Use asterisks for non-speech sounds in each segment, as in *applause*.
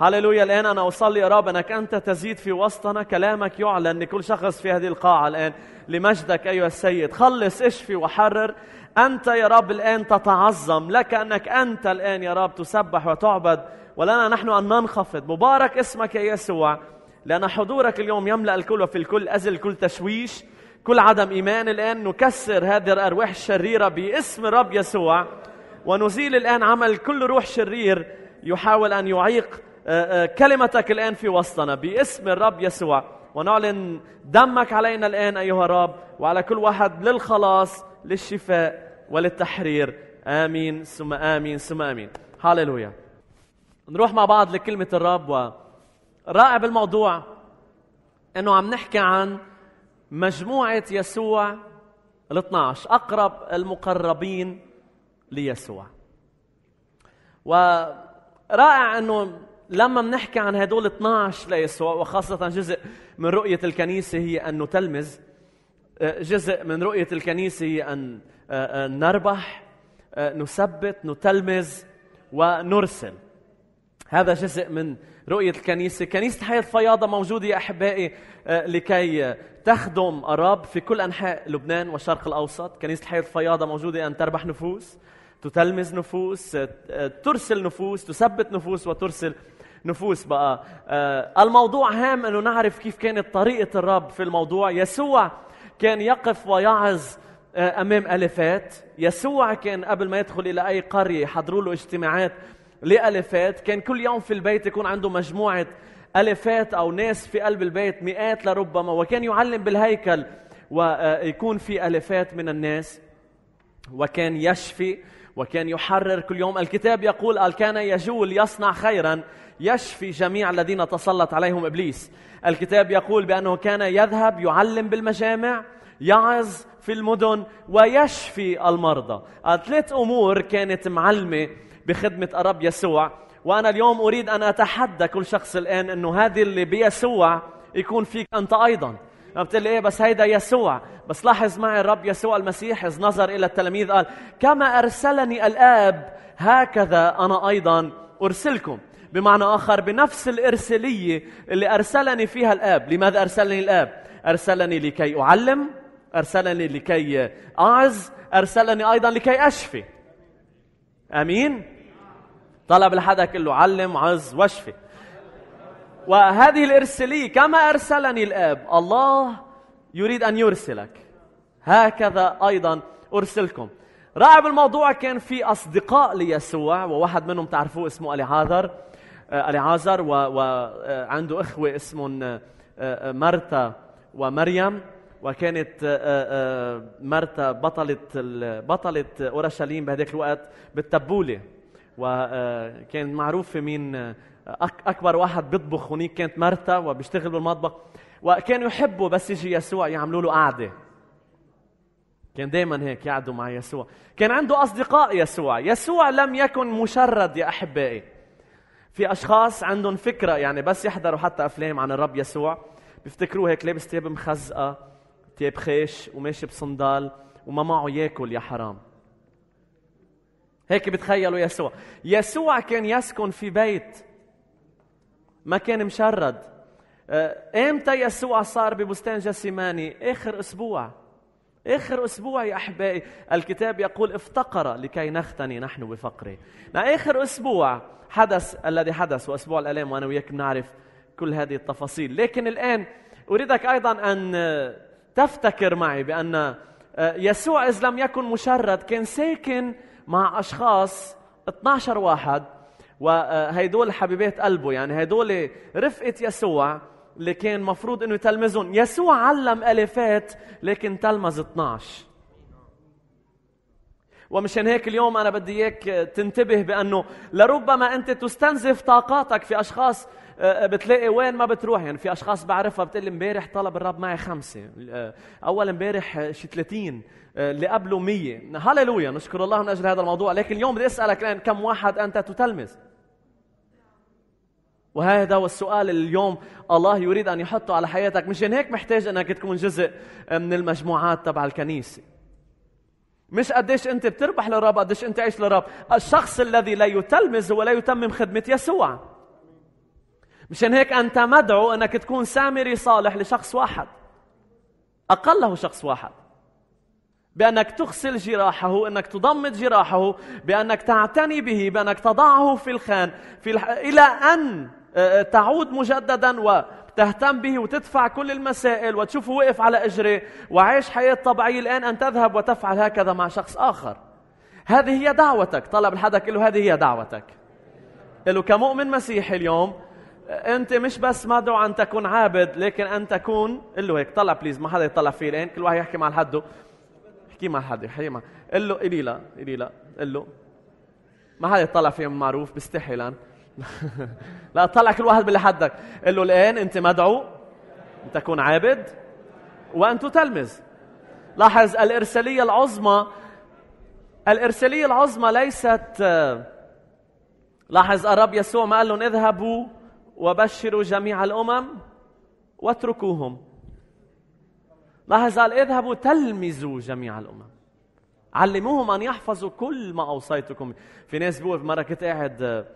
هللويا الآن أنا أصلي يا رب أنك أنت تزيد في وسطنا كلامك يعلن لكل شخص في هذه القاعة الآن لمجدك أيها السيد خلص اشفي وحرر أنت يا رب الآن تتعظم لك أنك أنت الآن يا رب تسبح وتعبد ولنا نحن أن ننخفض مبارك اسمك يا يسوع لأن حضورك اليوم يملأ الكل وفي الكل أزل كل تشويش كل عدم إيمان الآن نكسر هذه الأرواح الشريرة باسم رب يسوع ونزيل الآن عمل كل روح شرير يحاول أن يعيق آه، آه، كلمتك الآن في وسطنا باسم الرب يسوع ونعلن دمك علينا الآن أيها الرب وعلى كل واحد للخلاص للشفاء وللتحرير آمين ثم آمين ثم آمين هللويا نروح مع بعض لكلمة الرب ورائع بالموضوع أنه عم نحكي عن مجموعة يسوع ال 12 أقرب المقربين ليسوع ورائع أنه لما بنحكي عن هدول 12 ليسوع وخاصة جزء من رؤية الكنيسة هي أن نتلمذ آه، جزء من رؤية الكنيسة هي أن آه، آه، نربح نثبت نتلمذ ونرسل هذا جزء من رؤية الكنيسة كنيسة حياة فياضة موجودة يا أحبائي لكي تخدم الرب في كل أنحاء لبنان والشرق الأوسط كنيسة حياة فياضة موجودة أن تربح نفوس تتلمذ نفوس ترسل نفوس تثبت نفوس وترسل نفوس بقى آه، الموضوع هام انه نعرف كيف كانت طريقه الرب في الموضوع يسوع كان يقف ويعظ آه، امام الفات يسوع كان قبل ما يدخل الى اي قريه يحضروا له اجتماعات لالفات كان كل يوم في البيت يكون عنده مجموعه الفات او ناس في قلب البيت مئات لربما وكان يعلم بالهيكل ويكون في الفات من الناس وكان يشفي وكان يحرر كل يوم الكتاب يقول كان يجول يصنع خيرا يشفي جميع الذين تسلط عليهم ابليس الكتاب يقول بانه كان يذهب يعلم بالمجامع يعظ في المدن ويشفي المرضى ثلاث امور كانت معلمه بخدمه الرب يسوع وانا اليوم اريد ان اتحدى كل شخص الان انه هذه اللي بيسوع يكون فيك انت ايضا قلت لي ايه بس هيدا يسوع بس لاحظ معي الرب يسوع المسيح اذ نظر الى التلاميذ قال كما ارسلني الاب هكذا انا ايضا ارسلكم بمعنى آخر بنفس الإرسالية اللي أرسلني فيها الآب لماذا أرسلني الآب؟ أرسلني لكي أعلم أرسلني لكي أعظ أرسلني أيضا لكي أشفي أمين؟ طلب لحدا كله له علم عظ واشفي وهذه الإرسالية كما أرسلني الآب الله يريد أن يرسلك هكذا أيضا أرسلكم رائع بالموضوع كان في أصدقاء ليسوع وواحد منهم تعرفوه اسمه أليعاذر آه، العازر وعنده آه، اخوه اسمهم آه، مرتا ومريم وكانت مرتا بطلة بطلة اورشليم بهذاك الوقت بالتبوله وكان معروفه مين اكبر واحد بيطبخ هونيك كانت مرتا وبيشتغل بالمطبخ وكانوا يحبوا بس يجي يسوع يعملوا له قعده كان دائما هيك يقعدوا مع يسوع كان عنده اصدقاء يسوع يسوع لم يكن مشرد يا احبائي في اشخاص عندهم فكره يعني بس يحضروا حتى افلام عن الرب يسوع بيفتكروه هيك لابس ثياب مخزقه ثياب خيش وماشي بصندال وما معه ياكل يا حرام هيك بتخيلوا يسوع يسوع كان يسكن في بيت ما كان مشرد آه، امتى يسوع صار ببستان جسيماني اخر اسبوع اخر اسبوع يا احبائي الكتاب يقول افتقر لكي نختني نحن بفقره اخر اسبوع حدث الذي حدث واسبوع الالام وانا وياك بنعرف كل هذه التفاصيل لكن الان اريدك ايضا ان تفتكر معي بان آه، يسوع اذ لم يكن مشرد كان ساكن مع اشخاص 12 واحد وهيدول حبيبات قلبه يعني هيدول رفقه يسوع اللي كان مفروض انه يتلمذهم يسوع علم الافات لكن تلمذ 12 ومشان هيك اليوم انا بدي اياك تنتبه بانه لربما انت تستنزف طاقاتك في اشخاص آه، آه، بتلاقي وين ما بتروح يعني في اشخاص بعرفها بتقول امبارح طلب الرب معي خمسه آه، اول امبارح شي 30 اللي قبله 100 هللويا نشكر الله من اجل هذا الموضوع لكن اليوم بدي اسالك الان كم واحد انت تتلمذ وهذا هو السؤال اللي اليوم الله يريد أن يحطه على حياتك مشان هيك محتاج أنك تكون جزء من المجموعات تبع الكنيسة مش قديش أنت بتربح للرب قديش أنت عايش للرب الشخص الذي لا يتلمذ ولا يتمم خدمة يسوع مشان هيك أنت مدعو أنك تكون سامري صالح لشخص واحد أقله شخص واحد بأنك تغسل جراحه أنك تضمد جراحه بأنك تعتني به بأنك تضعه في الخان في الح... إلى أن آه، آه، تعود مجددا وتهتم به وتدفع كل المسائل وتشوفه واقف على اجره وعايش حياه طبيعيه الان ان تذهب وتفعل هكذا مع شخص اخر هذه هي دعوتك طلب لحدا قال له هذه هي دعوتك له كمؤمن مسيحي اليوم آه، انت مش بس مدعو ان تكون عابد لكن ان تكون قل له هيك طلع بليز ما حدا يطلع فيه الان كل واحد يحكي مع حده احكي مع حدا يحكي مع قل له قليلا لا قل له ما حدا يطلع فيه معروف بيستحي لان لا طلع كل واحد باللي حدك قال له الآن أنت مدعو أن تكون عابد وأن تتلمذ لاحظ الإرسالية العظمى الإرسالية العظمى ليست لاحظ الرب يسوع ما قال لهم اذهبوا وبشروا جميع الأمم واتركوهم لاحظ قال اذهبوا تلمذوا جميع الأمم علموهم أن يحفظوا كل ما أوصيتكم في ناس بيقول مرة كنت قاعد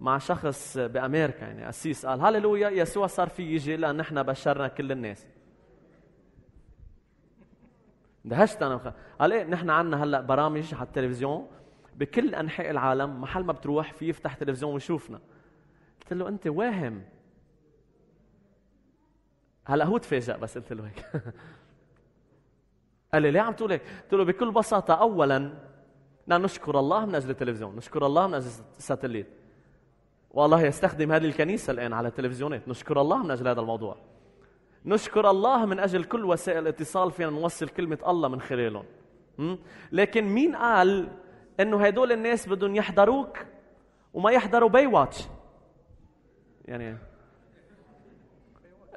مع شخص بامريكا يعني قسيس قال هللويا يسوع صار في يجي لان نحن بشرنا كل الناس اندهشت انا قال ايه نحن عندنا هلا برامج على التلفزيون بكل انحاء العالم محل ما بتروح في يفتح تلفزيون ويشوفنا قلت له انت واهم هلا هو تفاجئ بس قلت له هيك *laughs* قال لي ليه عم تقول هيك؟ قلت له بكل بساطه اولا بدنا نشكر الله من اجل التلفزيون، نشكر الله من اجل الساتليت، والله يستخدم هذه الكنيسة الآن على التلفزيونات نشكر الله من أجل هذا الموضوع نشكر الله من أجل كل وسائل الاتصال فينا نوصل كلمة الله من خلالهم لكن مين قال انه هدول الناس بدهم يحضروك وما يحضروا باي واتش يعني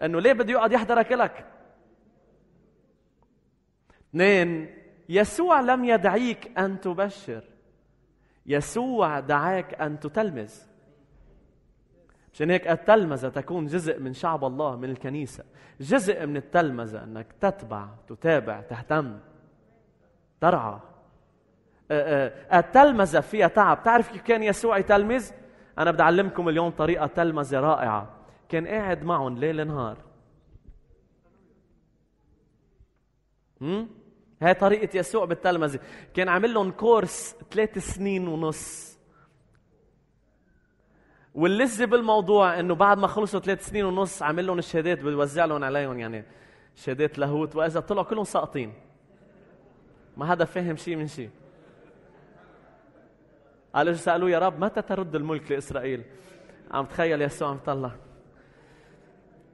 انه ليه بده يقعد يحضرك لك اثنين يسوع لم يدعيك ان تبشر يسوع دعاك ان تتلمذ مشان هيك التلمذة تكون جزء من شعب الله من الكنيسة جزء من التلمذة أنك تتبع تتابع تهتم ترعى التلمذة فيها تعب تعرف كيف كان يسوع يتلمذ أنا بدي أعلمكم اليوم طريقة تلمذة رائعة كان قاعد معهم ليل نهار هاي طريقة يسوع بالتلمذة كان عامل لهم كورس ثلاث سنين ونص واللذة بالموضوع انه بعد ما خلصوا ثلاث سنين ونص عامل لهم الشهادات بوزع لهم عليهم يعني شهادات لاهوت واذا طلعوا كلهم ساقطين ما حدا فاهم شيء من شيء قالوا سالوه يا رب متى ترد الملك لاسرائيل عم تخيل يسوع عم طلع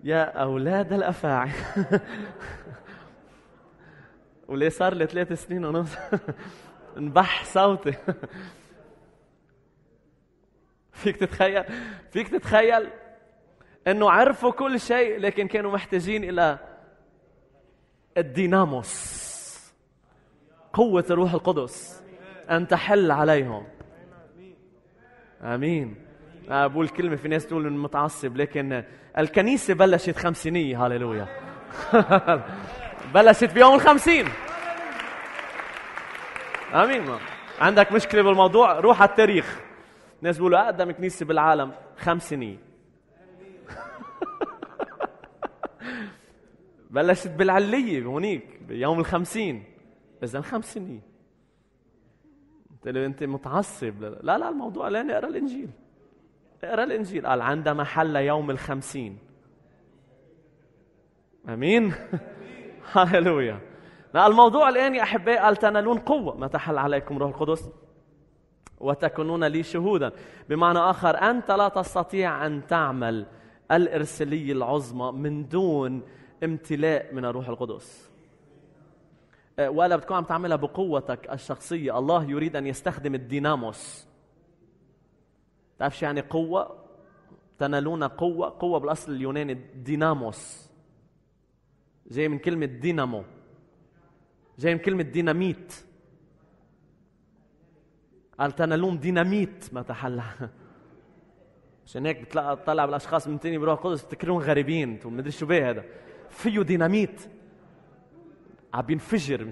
يا اولاد الافاعي *laughs* وليه صار لي ثلاث سنين ونص *laughs* نبح صوتي *laughs* فيك تتخيل فيك تتخيل انه عرفوا كل شيء لكن كانوا محتاجين الى الديناموس قوة الروح القدس أن تحل عليهم آمين بقول كلمة في ناس تقول إنه متعصب لكن الكنيسة بلشت خمسينية هاليلويا *laughs* بلشت بيوم الخمسين آمين عندك مشكلة بالموضوع روح على التاريخ ناس بيقولوا أقدم كنيسة بالعالم خمسينية *laughs* بلشت بالعلية هونيك بيوم الخمسين إذا خمسينية قلت له أنت متعصب لا لا الموضوع لين اقرا الإنجيل اقرا الإنجيل قال عندما حل يوم الخمسين امين *laughs* هللويا الموضوع الان يا احبائي قال تنالون قوه متى حل عليكم روح القدس وتكونون لي شهودا بمعنى آخر أنت لا تستطيع أن تعمل الإرسالية العظمى من دون امتلاء من الروح القدس أه، ولا بتكون عم تعملها بقوتك الشخصية الله يريد أن يستخدم الديناموس تعرف شو يعني قوة تنالون قوة قوة بالأصل اليوناني ديناموس جاي من كلمة دينامو جاي من كلمة ديناميت قال تنالوم ديناميت ما تحلى عشان هيك بتلاقى طلع بالاشخاص من تاني بروح القدس بتكرهم غريبين انتم مدري شو بيه هذا فيه ديناميت عم بينفجر *laughs*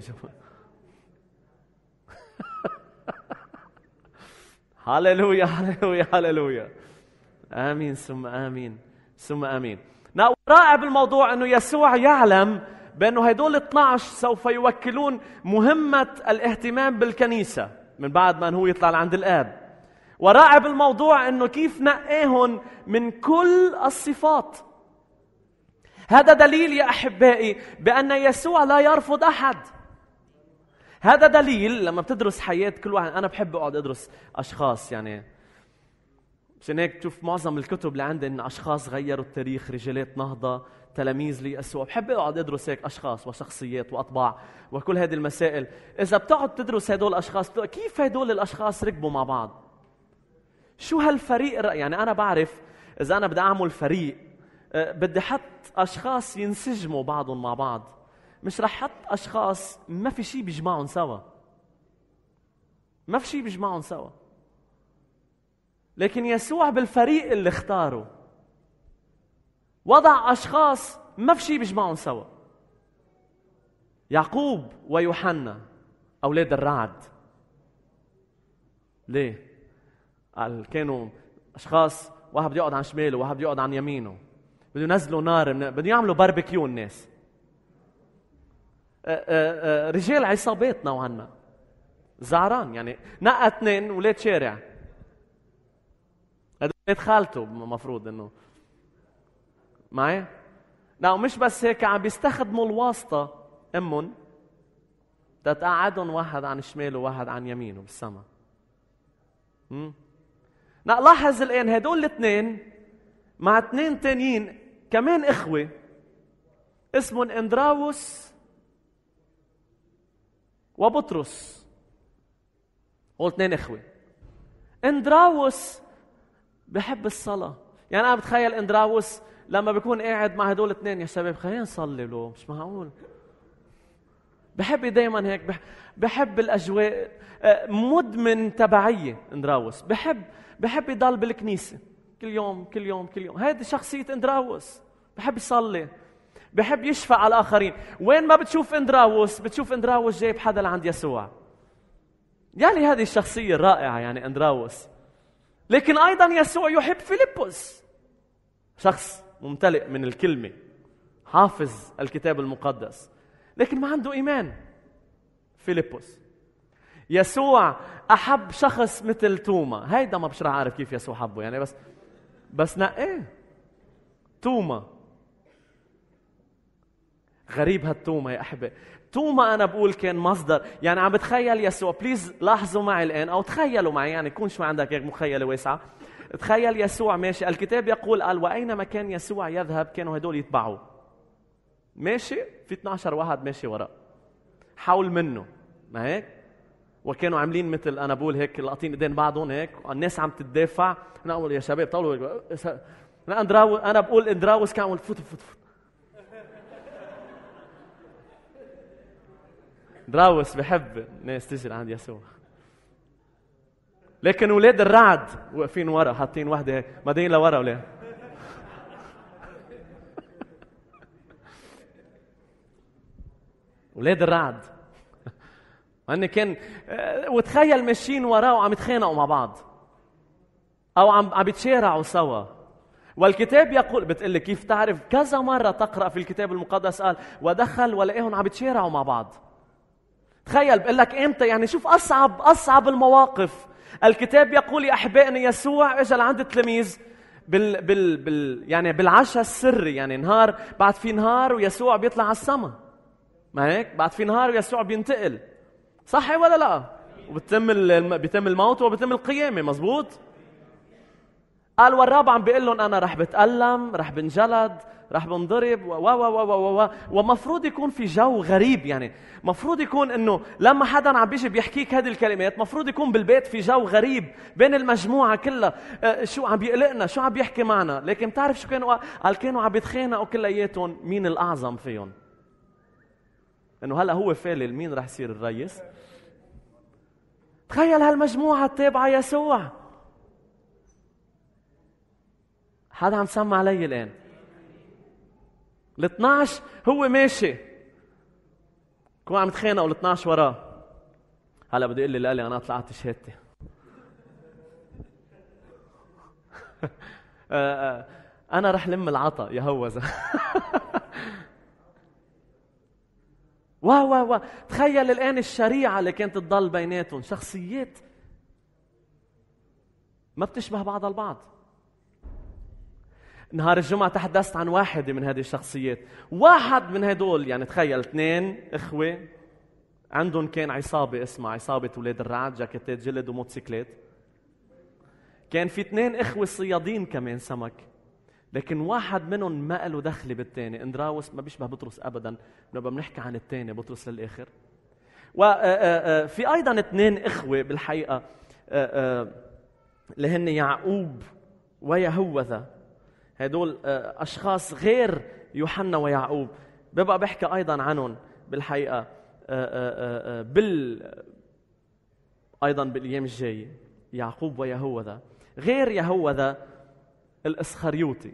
هللويا هللويا هللويا امين ثم امين ثم امين نا رائع بالموضوع انه يسوع يعلم بانه هدول 12 سوف يوكلون مهمه الاهتمام بالكنيسه من بعد ما هو يطلع لعند الآب وراعب الموضوع أنه كيف نقاهم من كل الصفات هذا دليل يا أحبائي بأن يسوع لا يرفض أحد هذا دليل لما بتدرس حياة كل واحد أنا بحب أقعد أدرس أشخاص يعني مشان هيك تشوف معظم الكتب اللي عندي إن أشخاص غيروا التاريخ رجالات نهضة تلاميذ ليسوع بحب اقعد ادرس هيك اشخاص وشخصيات واطباع وكل هذه المسائل اذا بتقعد تدرس هدول الاشخاص كيف هدول الاشخاص ركبوا مع بعض شو هالفريق يعني انا بعرف اذا انا بدي اعمل فريق آه، بدي احط اشخاص ينسجموا بعضهم مع بعض مش رح احط اشخاص ما في شيء بيجمعهم سوا ما في شيء بيجمعهم سوا لكن يسوع بالفريق اللي اختاره وضع أشخاص ما في شيء بيجمعهم سوا يعقوب ويوحنا أولاد الرعد ليه؟ قال كانوا أشخاص واحد بده يقعد عن شماله واحد بده يقعد عن يمينه بده ينزلوا نار بده يعملوا باربيكيو الناس رجال عصابات نوعا ما زعران يعني نقى اثنين ولاد شارع ولاد خالته المفروض انه معي؟ لا مش بس هيك عم بيستخدموا الواسطة أمهم تتقعدهم واحد عن شماله وواحد عن يمينه بالسما لا لاحظ الآن هدول الاثنين مع اثنين تانيين كمان إخوة اسمهم اندراوس وبطرس هول اثنين إخوة اندراوس بحب الصلاة يعني أنا بتخيل اندراوس لما بكون قاعد مع هدول اثنين يا شباب خلينا نصلي له مش معقول بحب دايما هيك بحب الاجواء آه، مدمن تبعيه اندراوس بحب بحب يضل بالكنيسه كل يوم كل يوم كل يوم هذه شخصيه اندراوس بحب يصلي بحب يشفع على الاخرين وين ما بتشوف اندراوس بتشوف اندراوس جايب حدا لعند يسوع يعني هذه الشخصيه الرائعه يعني اندراوس لكن ايضا يسوع يحب فيلبس شخص ممتلئ من الكلمة حافظ الكتاب المقدس لكن ما عنده إيمان فيليبوس يسوع أحب شخص مثل توما هيدا ما بشرح أعرف كيف يسوع حبه يعني بس بس نقيه توما غريب هالتوما يا أحبة توما أنا بقول كان مصدر يعني عم بتخيل يسوع بليز لاحظوا معي الآن أو تخيلوا معي يعني كونش ما عندك هيك مخيلة واسعة تخيل يسوع ماشي الكتاب يقول قال واينما كان يسوع يذهب كانوا هدول يتبعوه ماشي في 12 واحد ماشي وراء حول منه ما هيك وكانوا عاملين مثل انا بقول هيك لاقطين ايدين بعضهم هيك الناس عم تدافع انا اقول يا شباب طولوا انا اندراو انا بقول اندراوس كان عم فوت فوت فوت دراوس بحب الناس تجي عند يسوع لكن اولاد الرعد واقفين ورا حاطين وحده هيك بعدين لورا ولا اولاد *laughs* الرعد هن كان آه، وتخيل ماشيين وراه وعم يتخانقوا مع بعض او عم عم يتشارعوا سوا والكتاب يقول بتقول لي كيف تعرف كذا مره تقرا في الكتاب المقدس قال ودخل ولقاهم عم يتشارعوا مع بعض تخيل بقول لك امتى يعني شوف اصعب اصعب المواقف الكتاب يقول يا أحباء أن يسوع اجى لعند التلاميذ بال بال بال يعني بالعشاء السري يعني نهار بعد في نهار ويسوع بيطلع على السما ما هيك بعد في نهار ويسوع بينتقل صح ولا لا وبتم بيتم الموت وبتم القيامه مزبوط قال والرابع عم بيقول لهم انا رح بتالم رح بنجلد رح بنضرب و و و و و و, ومفروض يكون في جو غريب يعني مفروض يكون انه لما حدا عم بيجي بيحكيك هذه الكلمات مفروض يكون بالبيت في جو غريب بين المجموعه كلها أه، شو عم بيقلقنا شو عم بيحكي معنا لكن بتعرف شو كانوا قال كانوا عم بيتخانقوا كلياتهم مين الاعظم فيهم انه هلا هو فالل مين رح يصير الرئيس تخيل هالمجموعه التابعه يسوع حدا عم سمع علي الآن ال 12 هو ماشي كون عم يتخانقوا ال 12 وراه هلا بدي اقول لي قال لي انا طلعت شهادتي *laughs* آه، آه، انا رح لم العطا يا هوزه *laughs* واو واو تخيل الان الشريعه اللي كانت تضل بيناتهم شخصيات ما بتشبه بعضها البعض نهار الجمعة تحدثت عن واحدة من هذه الشخصيات واحد من هدول يعني تخيل اثنين إخوة عندهم كان عصابة اسمها عصابة ولاد الرعد جاكيتات جلد وموتوسيكلات كان في اثنين إخوة صيادين كمان سمك لكن واحد منهم ما له دخل بالثاني اندراوس ما بيشبه بطرس ابدا نبقى بنحكي عن الثاني بطرس للاخر وفي آه، آه، آه، ايضا اثنين اخوه بالحقيقه اللي هن يعقوب ويهوذا هدول آه، أشخاص غير يوحنا ويعقوب ببقى بحكي أيضا عنهم بالحقيقة آه، آه، بال أيضا بالأيام الجاية يعقوب ويهوذا غير يهوذا الإسخريوطي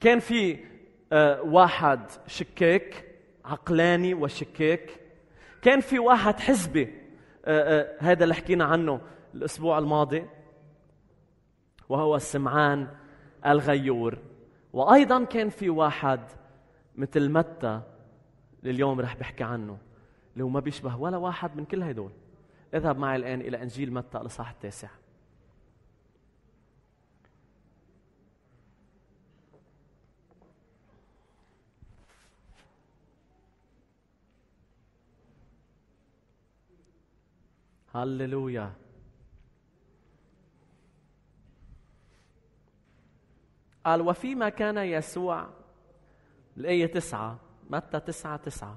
كان في واحد شكاك عقلاني وشكاك كان في واحد حزبي هذا اللي حكينا عنه الاسبوع الماضي وهو سمعان الغيور وأيضا كان في واحد مثل متى اليوم رح بحكي عنه اللي هو ما بيشبه ولا واحد من كل هدول اذهب معي الآن إلى إنجيل متى الإصحاح التاسع هللويا قال وفيما كان يسوع الآية تسعة متى تسعة تسعة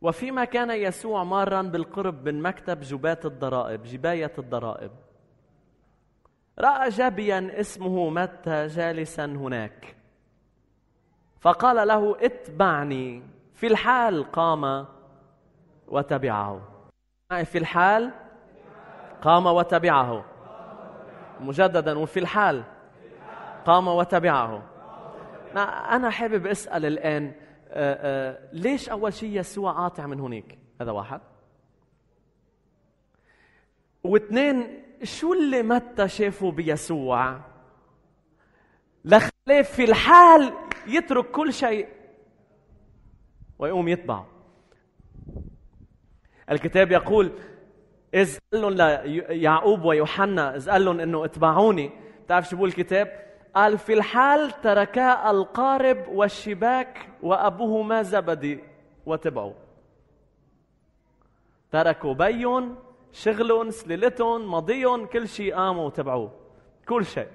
وفيما كان يسوع مارا بالقرب من مكتب جبات الضرائب جباية الضرائب رأى جابيا اسمه متى جالسا هناك فقال له اتبعني في الحال قام وتبعه في الحال قام وتبعه مجددا وفي الحال قام وتبعه أنا حابب أسأل الآن آه، آه، ليش أول شيء يسوع قاطع من هناك هذا واحد واثنين شو اللي متى شافه بيسوع لخليه في الحال يترك كل شيء ويقوم يتبعه الكتاب يقول إذ قال لهم ليعقوب ويوحنا إذ قال لهم إنه اتبعوني بتعرف شو بقول الكتاب؟ قال في الحال تركا القارب والشباك وأبوهما زبدي وتبعوا تركوا بيهم شغلهم سلالتهم ماضيهم كل شيء قاموا وتبعوه كل شيء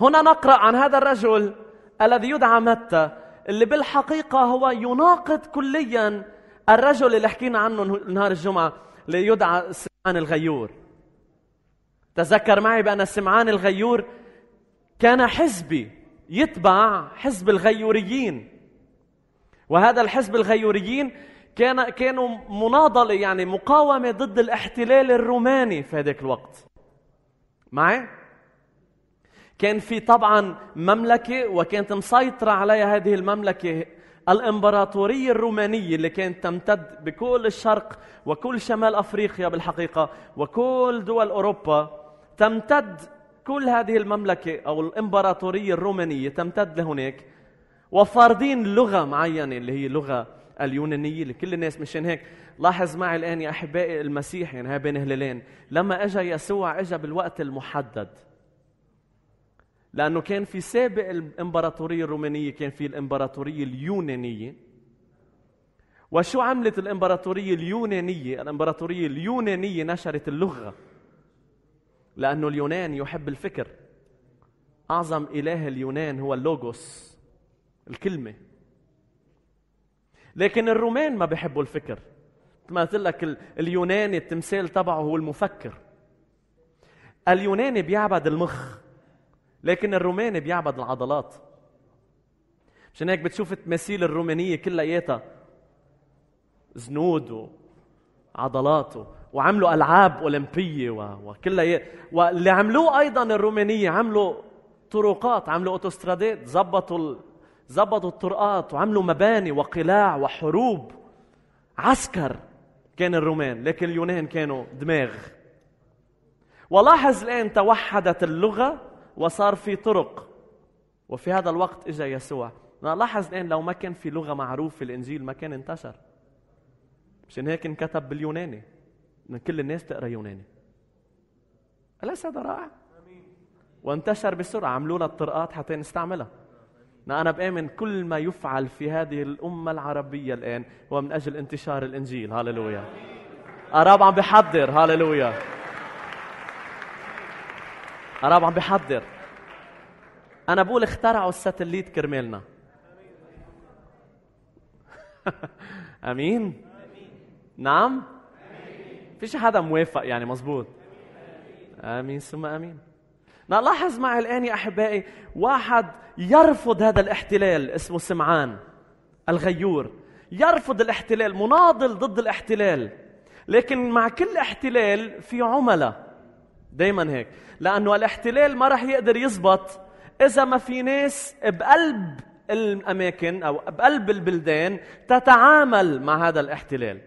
هنا نقرأ عن هذا الرجل الذي يدعى متى اللي بالحقيقة هو يناقض كليا الرجل اللي حكينا عنه نهار الجمعة اللي يدعى سمعان الغيور تذكر معي بأن سمعان الغيور كان حزبي يتبع حزب الغيوريين وهذا الحزب الغيوريين كان كانوا مناضلة يعني مقاومة ضد الاحتلال الروماني في هذاك الوقت معي؟ كان في طبعا مملكة وكانت مسيطرة عليها هذه المملكة الإمبراطورية الرومانية اللي كانت تمتد بكل الشرق وكل شمال أفريقيا بالحقيقة وكل دول أوروبا تمتد كل هذه المملكة أو الإمبراطورية الرومانية تمتد لهناك وفارضين لغة معينة اللي هي لغة اليونانية لكل الناس مشان هيك لاحظ معي الآن يا أحبائي المسيح يعني هاي بين هلالين لما أجا يسوع أجا بالوقت المحدد لأنه كان في سابق الإمبراطورية الرومانية كان في الإمبراطورية اليونانية وشو عملت الإمبراطورية اليونانية؟ الإمبراطورية اليونانية نشرت اللغة لأنه اليونان يحب الفكر أعظم إله اليونان هو اللوغوس الكلمة لكن الرومان ما بيحبوا الفكر مثل ما قلت لك اليوناني التمثال تبعه هو المفكر اليوناني بيعبد المخ لكن الروماني بيعبد العضلات مشان هيك بتشوف التماثيل الرومانيه كلياتها زنود وعضلات وعملوا العاب اولمبيه وكلها واللي عملوه ايضا الرومانيه عملوا طرقات عملوا اوتوسترادات زبطوا زبطوا الطرقات وعملوا مباني وقلاع وحروب عسكر كان الرومان لكن اليونان كانوا دماغ ولاحظ الان توحدت اللغه وصار في طرق وفي هذا الوقت اجى يسوع لاحظ الان لو ما كان في لغه معروف في الانجيل ما كان انتشر مشان هيك انكتب باليوناني من كل الناس تقرا يوناني اليس هذا رائع وانتشر بسرعه عملوا لنا الطرقات حتى نستعملها أنا بآمن كل ما يفعل في هذه الأمة العربية الآن هو من أجل انتشار الإنجيل هللويا الرب عم بحضر هللويا قراب عم بيحضر انا بقول اخترعوا الساتليت كرمالنا امين, *laughs* أمين. نعم أمين. فيش حدا موافق يعني مزبوط أمين. امين ثم امين نلاحظ معي الان يا احبائي واحد يرفض هذا الاحتلال اسمه سمعان الغيور يرفض الاحتلال مناضل ضد الاحتلال لكن مع كل احتلال في عملاء دايما هيك لأنه الاحتلال ما راح يقدر يزبط إذا ما في ناس بقلب الأماكن أو بقلب البلدان تتعامل مع هذا الاحتلال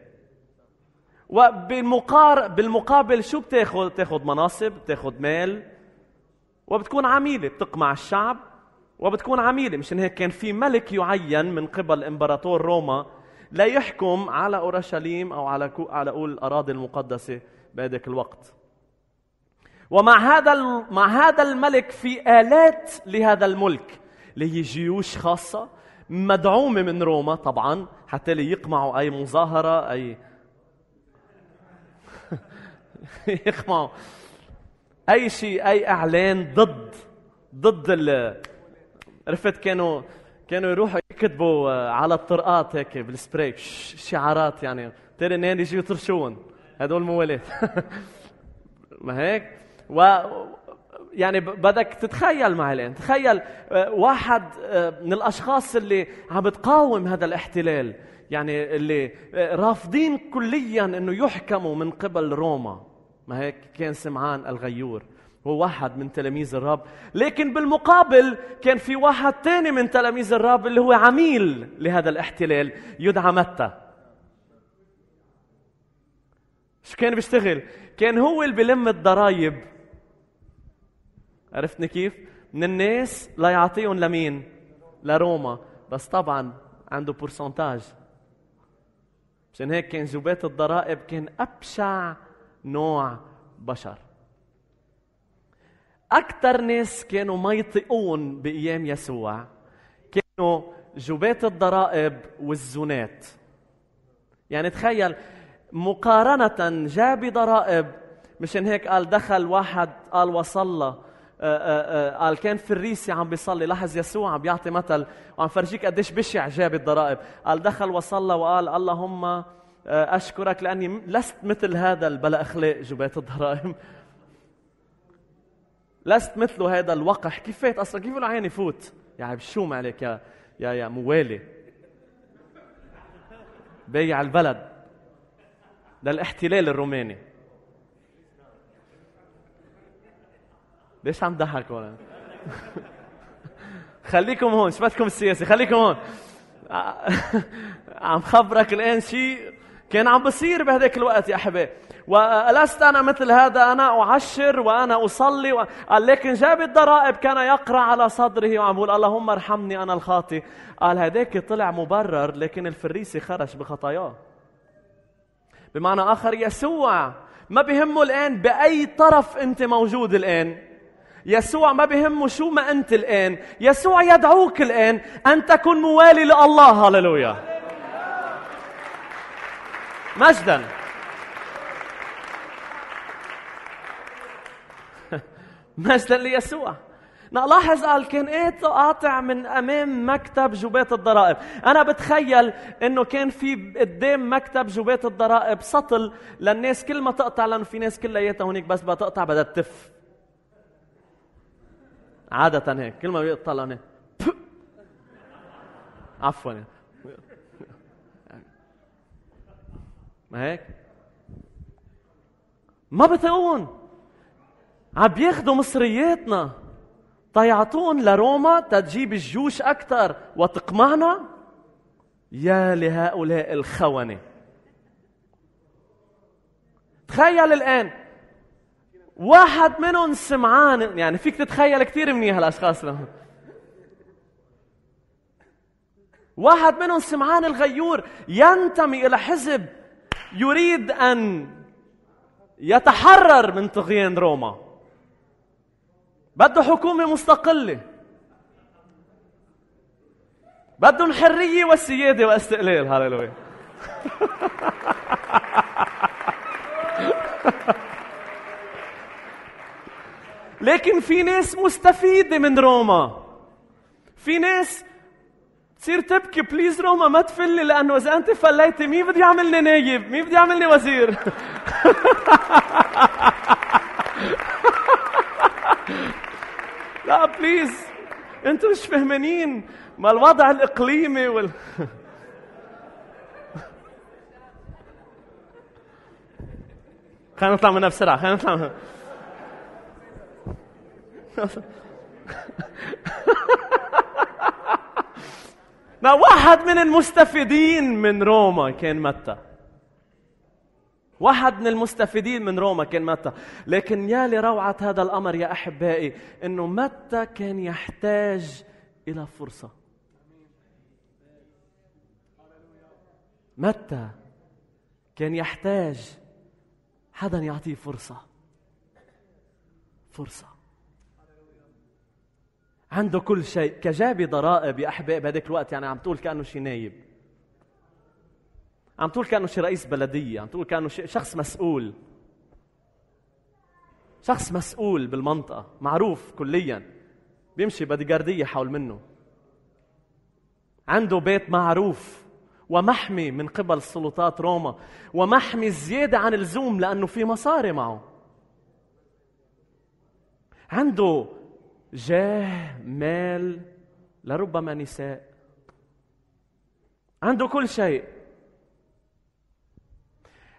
وبالمقار بالمقابل شو بتاخذ؟ بتاخذ مناصب، بتاخذ مال وبتكون عميله، بتقمع الشعب وبتكون عميله، مشان هيك كان في ملك يعين من قبل امبراطور روما ليحكم على اورشليم او على على قول الاراضي المقدسه بهذاك الوقت. ومع هذا مع هذا الملك في آلات لهذا الملك اللي هي جيوش خاصة مدعومة من روما طبعا حتى لي يقمعوا أي مظاهرة أي *laughs* يقمعوا أي شيء أي إعلان ضد ضد ال عرفت كانوا كانوا يروحوا يكتبوا آه، على الطرقات هيك بالسبراي شعارات يعني ترى نهار يجوا يطرشون هدول موالات *laughs* ما هيك و يعني بدك تتخيل معي الان تخيل آه، واحد آه، من الاشخاص اللي عم بتقاوم هذا الاحتلال يعني اللي آه، رافضين كليا انه يحكموا من قبل روما ما هيك كان سمعان الغيور هو واحد من تلاميذ الرب لكن بالمقابل كان في واحد تاني من تلاميذ الرب اللي هو عميل لهذا الاحتلال يدعى متى شو كان بيشتغل كان هو اللي بلم الضرايب عرفتني كيف؟ من الناس لا يعطيهم لمين؟ لروما بس طبعا عنده بورسنتاج مشان هيك كان جوبات الضرائب كان أبشع نوع بشر أكثر ناس كانوا ما يطيقون بأيام يسوع كانوا جوبات الضرائب والزنات يعني تخيل مقارنة جاب ضرائب مشان هيك قال دخل واحد قال وصلى قال آه، آه، آه، كان في الريسي عم بيصلي لاحظ يسوع عم بيعطي مثل وعم فرجيك قديش بشع جاب الضرائب قال دخل وصلى وقال اللهم أشكرك لأني لست مثل هذا البلا أخلاق جبات الضرائب لست مثل هذا الوقح كيف فات أصلا كيف له يفوت يعني بشوم عليك يا يا, يا موالي بايع البلد للاحتلال الروماني ليش عم ضحك ولا خليكم هون شو بدكم السياسه خليكم هون عم خبرك الان شيء كان عم بصير بهذاك الوقت يا احبائي والست انا مثل هذا انا اعشر وانا اصلي و... قال لكن جاب الضرائب كان يقرا على صدره وعم يقول اللهم ارحمني انا الخاطئ قال هذاك طلع مبرر لكن الفريسي خرج بخطاياه بمعنى اخر يسوع ما بهمه الان باي طرف انت موجود الان يسوع ما بهمه شو ما أنت الآن يسوع يدعوك الآن أن تكون موالي لله هللويا مجدا *laughs* مجدا ليسوع لاحظ قال كان ايه قاطع من امام مكتب جوبات الضرائب، انا بتخيل انه كان في قدام مكتب جوبات الضرائب سطل للناس كل ما تقطع لانه في ناس كلياتها هونيك بس بدها تقطع بدها تف، عادة هيك كل ما بيطلع هيك *laughs* عفوا ما هيك؟ ما بطيقون عم بياخذوا مصرياتنا تيعطون لروما تجيب الجيوش اكثر وتقمعنا يا لهؤلاء الخونه تخيل الان واحد منهم سمعان يعني فيك تتخيل كثير منيح الاشخاص لهم واحد منهم سمعان الغيور ينتمي الى حزب يريد ان يتحرر من طغيان روما بده حكومه مستقله بدهم حريه وسياده واستقلال هللويا *laughs* لكن في ناس مستفيدة من روما في ناس تصير تبكي بليز روما ما تفلي لأنه إذا أنت فليتي مين بده يعملني نايب مين بده يعملني وزير *laughs* لا بليز انتم مش فهمانين ما الوضع الاقليمي وال *laughs* خلينا نطلع منها بسرعه خلينا نطلع منها ما *laughs* واحد من المستفيدين من روما كان متى واحد من المستفيدين من روما كان متى لكن يا لروعة هذا الأمر يا أحبائي أنه متى كان يحتاج إلى فرصة متى كان يحتاج حدا يعطيه فرصة فرصة عنده كل شيء كجابي ضرائب يا احباب بهذاك الوقت يعني عم تقول كأنه شي نايب عم تقول كأنه شي رئيس بلدية عم تقول كأنه شخص مسؤول شخص مسؤول بالمنطقة معروف كليا بيمشي بدي حول منه عنده بيت معروف ومحمي من قبل سلطات روما ومحمي زيادة عن اللزوم لأنه في مصاري معه عنده جاه مال لربما نساء عنده كل شيء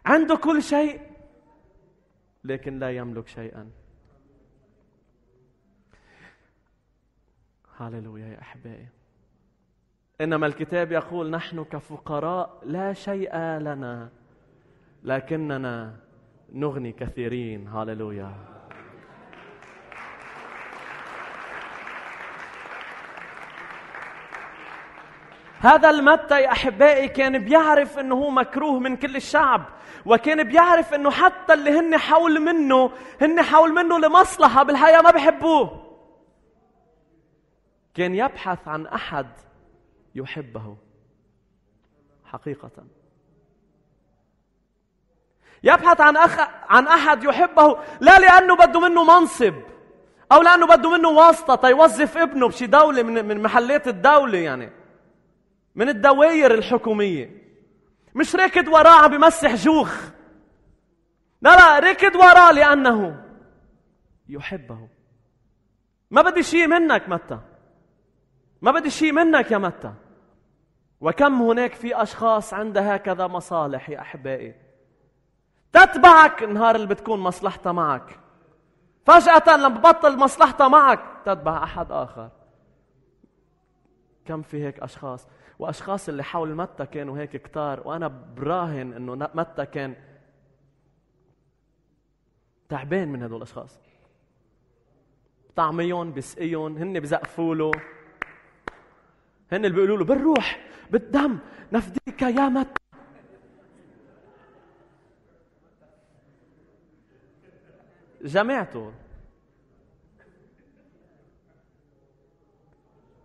عنده كل شيء لكن لا يملك شيئا هللويا يا احبائي انما الكتاب يقول نحن كفقراء لا شيء لنا لكننا نغني كثيرين هللويا هذا المتى يا احبائي كان بيعرف انه هو مكروه من كل الشعب وكان بيعرف انه حتى اللي هن حول منه هن حول منه لمصلحه بالحقيقه ما بحبوه كان يبحث عن احد يحبه حقيقه يبحث عن أخ... عن احد يحبه لا لانه بده منه منصب او لانه بده منه واسطه تيوظف ابنه بشي دوله من, من محلات الدوله يعني من الدوائر الحكومية مش راكد وراه عم بمسح جوخ لا لا ركض وراه لأنه يحبه ما بدي شيء منك متى ما بدي شيء منك يا متى وكم هناك في أشخاص عندها هكذا مصالح يا أحبائي تتبعك نهار اللي بتكون مصلحتها معك فجأة لما ببطل مصلحتها معك تتبع أحد آخر كم في هيك أشخاص واشخاص اللي حول متى كانوا هيك كتار وانا براهن انه متى كان تعبان من هدول الاشخاص طعميهم بسقيهم هن بزقفوا له هن اللي بيقولوا له بالروح بالدم نفديك يا متى جمعته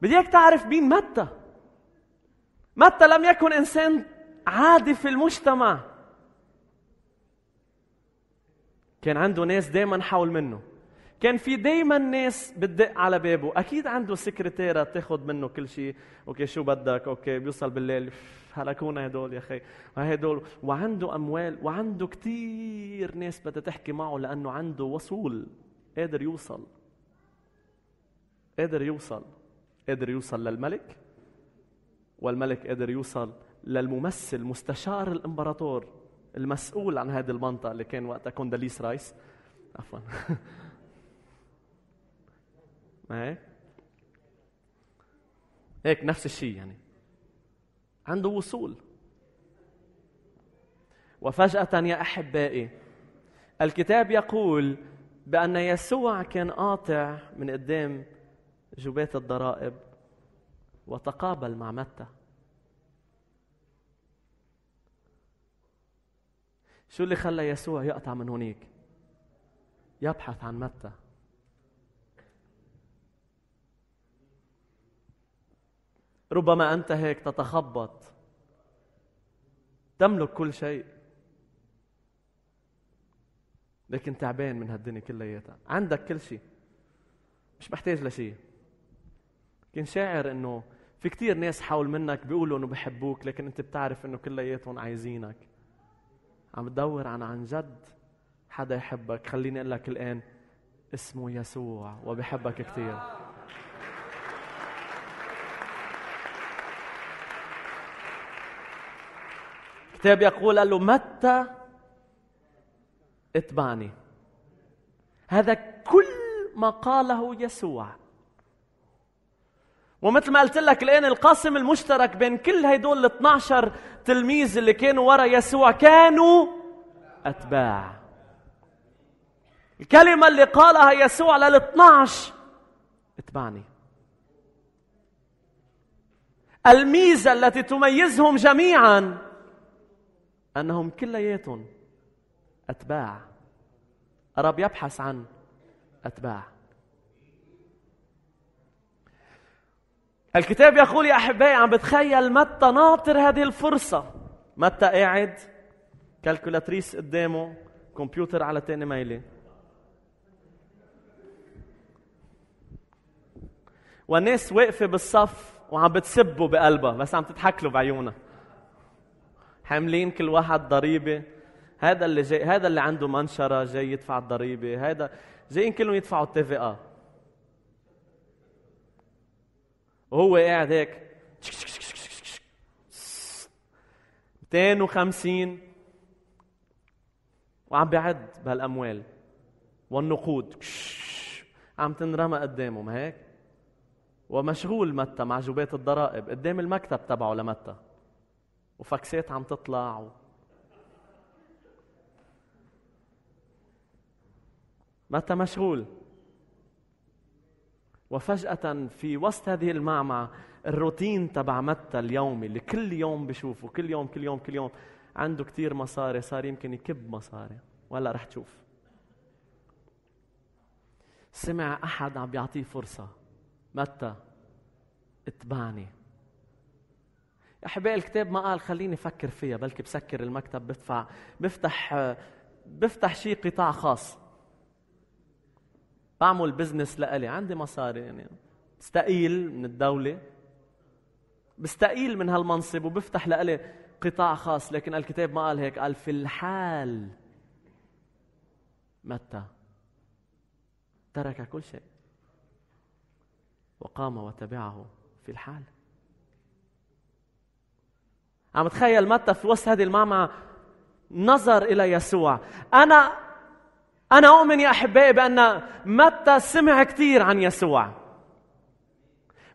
بدي اياك تعرف مين متى متى لم يكن انسان عادي في المجتمع كان عنده ناس دايما حول منه كان في دايما ناس بتدق على بابه اكيد عنده سكرتيرة تاخذ منه كل شيء اوكي شو بدك اوكي بيوصل بالليل هلكونا هدول يا اخي هدول وعنده اموال وعنده كثير ناس بدها تحكي معه لانه عنده وصول قادر يوصل قادر يوصل قادر يوصل للملك والملك قدر يوصل للممثل مستشار الامبراطور المسؤول عن هذه المنطقه اللي كان وقتها كونداليس رايس عفوا *laughs* ما هيك؟ هيك نفس الشيء يعني عنده وصول وفجأة يا أحبائي الكتاب يقول بأن يسوع كان قاطع من قدام جبات الضرائب وتقابل مع متى شو اللي خلى يسوع يقطع من هناك يبحث عن متى ربما انت هيك تتخبط تملك كل شيء لكن تعبان من هالدنيا كلياتها عندك كل شيء مش محتاج لشيء كان شاعر انه في كثير ناس حول منك بيقولوا انه بحبوك لكن انت بتعرف انه كلياتهم عايزينك عم تدور عن عن جد حدا يحبك خليني اقول لك الان اسمه يسوع وبحبك كثير الكتاب يقول قال له متى اتبعني هذا كل ما قاله يسوع ومثل ما قلت لك الآن القاسم المشترك بين كل هيدول ال 12 تلميذ اللي كانوا ورا يسوع كانوا أتباع الكلمة اللي قالها يسوع لل 12 اتبعني الميزة التي تميزهم جميعا أنهم كلياتهم أتباع الرب يبحث عن أتباع الكتاب يقول يا احبائي عم بتخيل متى ناطر هذه الفرصه متى قاعد كالكولاتريس قدامه كمبيوتر على تاني ميله والناس واقفه بالصف وعم بتسبه بقلبها بس عم تضحك بعيونها حاملين كل واحد ضريبه هذا اللي جاي هذا اللي عنده منشره جاي يدفع الضريبه هذا جايين كلهم يدفعوا التي في وهو قاعد هيك 250 وعم بعد بهالاموال والنقود عم تنرمى قدامه ما هيك ومشغول متى مع جوبات الضرائب قدام المكتب تبعه لمتى وفاكسات عم تطلع و... متى مشغول وفجأة في وسط هذه المعمعة الروتين تبع متى اليومي اللي كل يوم بشوفه كل يوم كل يوم كل يوم عنده كتير مصاري صار يمكن يكب مصاري ولا رح تشوف سمع أحد عم بيعطيه فرصة متى اتبعني يا حبيبي الكتاب ما قال خليني أفكر فيها بلكي بسكر المكتب بدفع بفتح بفتح شيء قطاع خاص بعمل بزنس لإلي عندي مصاري يعني بستقيل من الدولة بستقيل من هالمنصب وبفتح لإلي قطاع خاص لكن الكتاب ما قال هيك قال في الحال متى ترك كل شيء وقام وتبعه في الحال عم تخيل متى في وسط هذه المعمعة نظر إلى يسوع أنا أنا أؤمن يا أحبائي بأن متى سمع كثير عن يسوع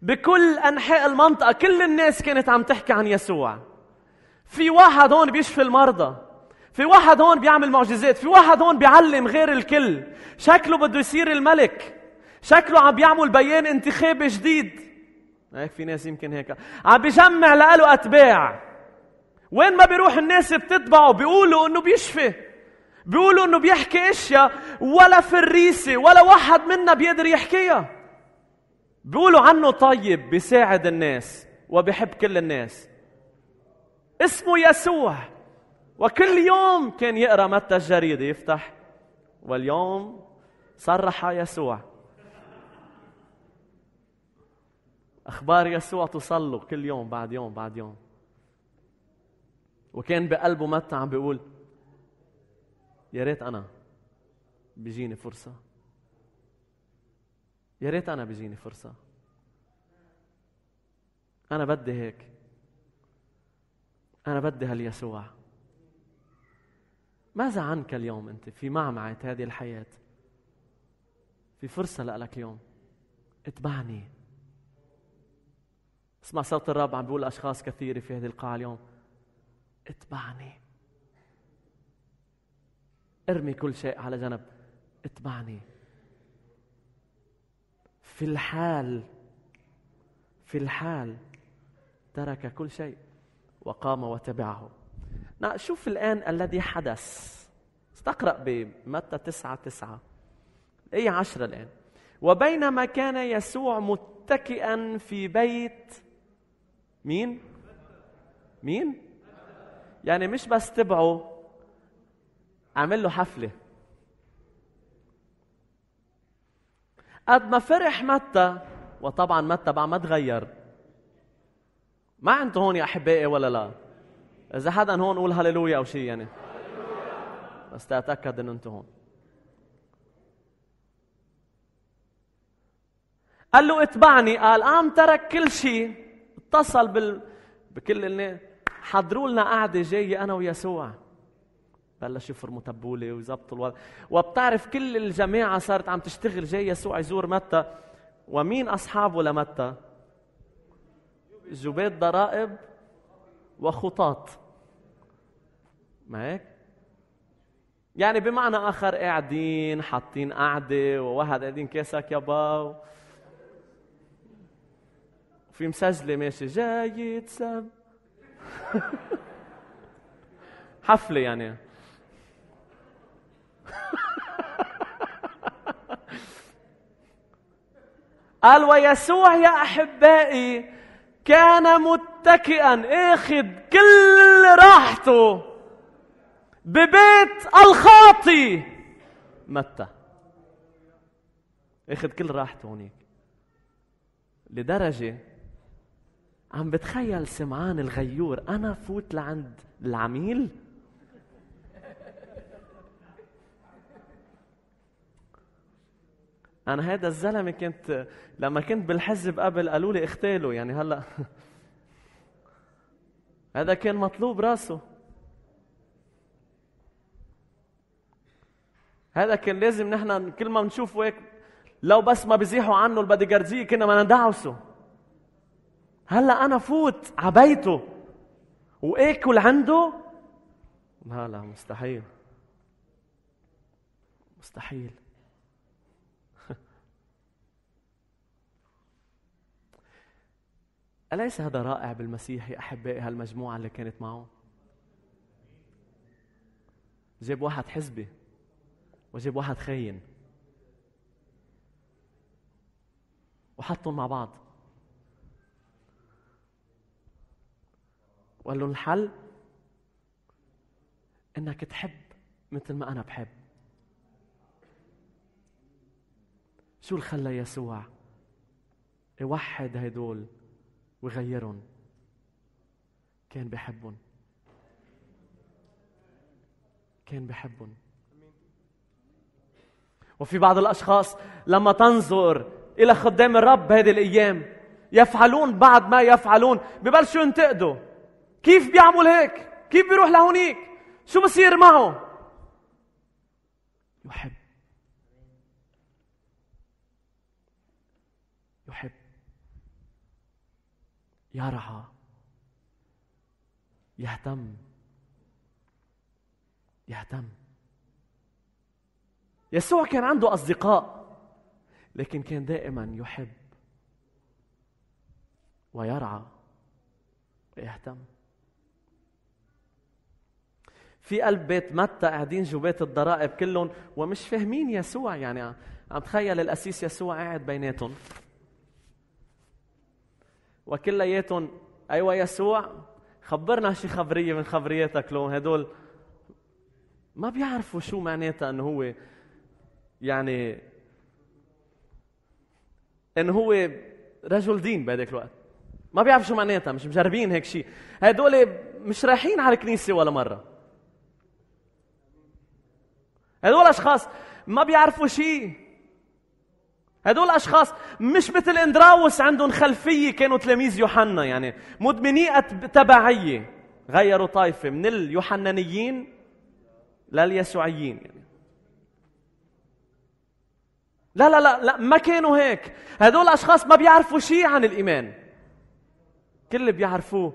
بكل أنحاء المنطقة كل الناس كانت عم تحكي عن يسوع في واحد هون بيشفي المرضى في واحد هون بيعمل معجزات في واحد هون بيعلم غير الكل شكله بده يصير الملك شكله عم بيعمل بيان انتخابي جديد هيك في ناس يمكن هيك عم بيجمع لإله أتباع وين ما بيروح الناس بتتبعه بيقولوا انه بيشفي بيقولوا انه بيحكي اشياء ولا فريسه ولا واحد منا بيقدر يحكيها بيقولوا عنه طيب بيساعد الناس وبيحب كل الناس اسمه يسوع وكل يوم كان يقرا متى الجريده يفتح واليوم صرح يسوع اخبار يسوع تصلوا كل يوم بعد يوم بعد يوم وكان بقلبه متى عم بيقول يا ريت انا بيجيني فرصه يا ريت انا بيجيني فرصه انا بدي هيك انا بدي هاليسوع ماذا عنك اليوم انت في معمعه هذه الحياه في فرصه لك اليوم اتبعني اسمع صوت الرب عم بيقول اشخاص كثيره في هذه القاعه اليوم اتبعني ارمي كل شيء على جنب اتبعني في الحال في الحال ترك كل شيء وقام وتبعه شوف الآن الذي حدث استقرأ بمتى تسعة تسعة أي عشرة الآن وبينما كان يسوع متكئا في بيت مين؟ مين؟ يعني مش بس تبعه اعمل له حفله قد ما فرح متى وطبعا متى بعد ما تغير ما عنده هون يا احبائي ولا لا اذا حدا هون قول هللويا او شيء يعني بس تاكد ان انتم هون قال له اتبعني قال قام ترك كل شيء اتصل بال... بكل الناس حضروا لنا قعده جايه انا ويسوع بلش يفرموا تبوله ويزبطوا الوضع وبتعرف كل الجماعه صارت عم تشتغل جاي يسوع يزور متى ومين اصحابه لمتى جبيت ضرائب وخطاط ما هيك يعني بمعنى اخر قاعدين حاطين قعده وواحد قاعدين كاسك يابا باو في مسجله ماشي جاي يتسب *laughs* حفله يعني *laughs* قال ويسوع يا احبائي كان متكئا اخذ كل راحته ببيت الخاطي متى اخذ كل راحته هونيك لدرجه عم بتخيل سمعان الغيور انا فوت لعند العميل انا هذا الزلمه كنت لما كنت بالحزب قبل قالوا لي اختاله يعني هلا *laughs* هذا كان مطلوب راسه هذا كان لازم نحن كل ما بنشوفه هيك لو بس ما بيزيحوا عنه الباديجاردية كنا ما ندعسه هلا انا فوت عبيته واكل عنده لا لا مستحيل مستحيل أليس هذا رائع بالمسيح يا أحبائي هالمجموعة اللي كانت معه جاب واحد حزبي وجاب واحد خاين وحطهم مع بعض وقال لهم الحل انك تحب مثل ما انا بحب شو اللي خلى يسوع يوحد هدول وغيرهم كان بحبهم كان بحبهم وفي بعض الأشخاص لما تنظر إلى خدام الرب هذه الأيام يفعلون بعض ما يفعلون ببلشوا ينتقدوا كيف بيعمل هيك؟ كيف بيروح لهونيك؟ شو بصير معه؟ يحب يرعى يهتم يهتم يسوع كان عنده اصدقاء لكن كان دائما يحب ويرعى ويهتم في قلب بيت متى قاعدين بيت الضرائب كلهم ومش فاهمين يسوع يعني عم تخيل القسيس يسوع قاعد بيناتهم وكلياتهم ايوه يسوع خبرنا شي خبريه من خبرياتك لو هدول ما بيعرفوا شو معناتها انه هو يعني انه هو رجل دين بهذاك الوقت ما بيعرف شو معناتها مش مجربين هيك شيء هدول مش رايحين على الكنيسه ولا مره هدول اشخاص ما بيعرفوا شيء هدول أشخاص مش مثل اندراوس عندهم خلفية كانوا تلاميذ يوحنا يعني مدمني تبعية غيروا طائفة من اليوحنانيين لليسوعيين يعني لا لا لا لا ما كانوا هيك هدول أشخاص ما بيعرفوا شيء عن الإيمان كل اللي بيعرفوه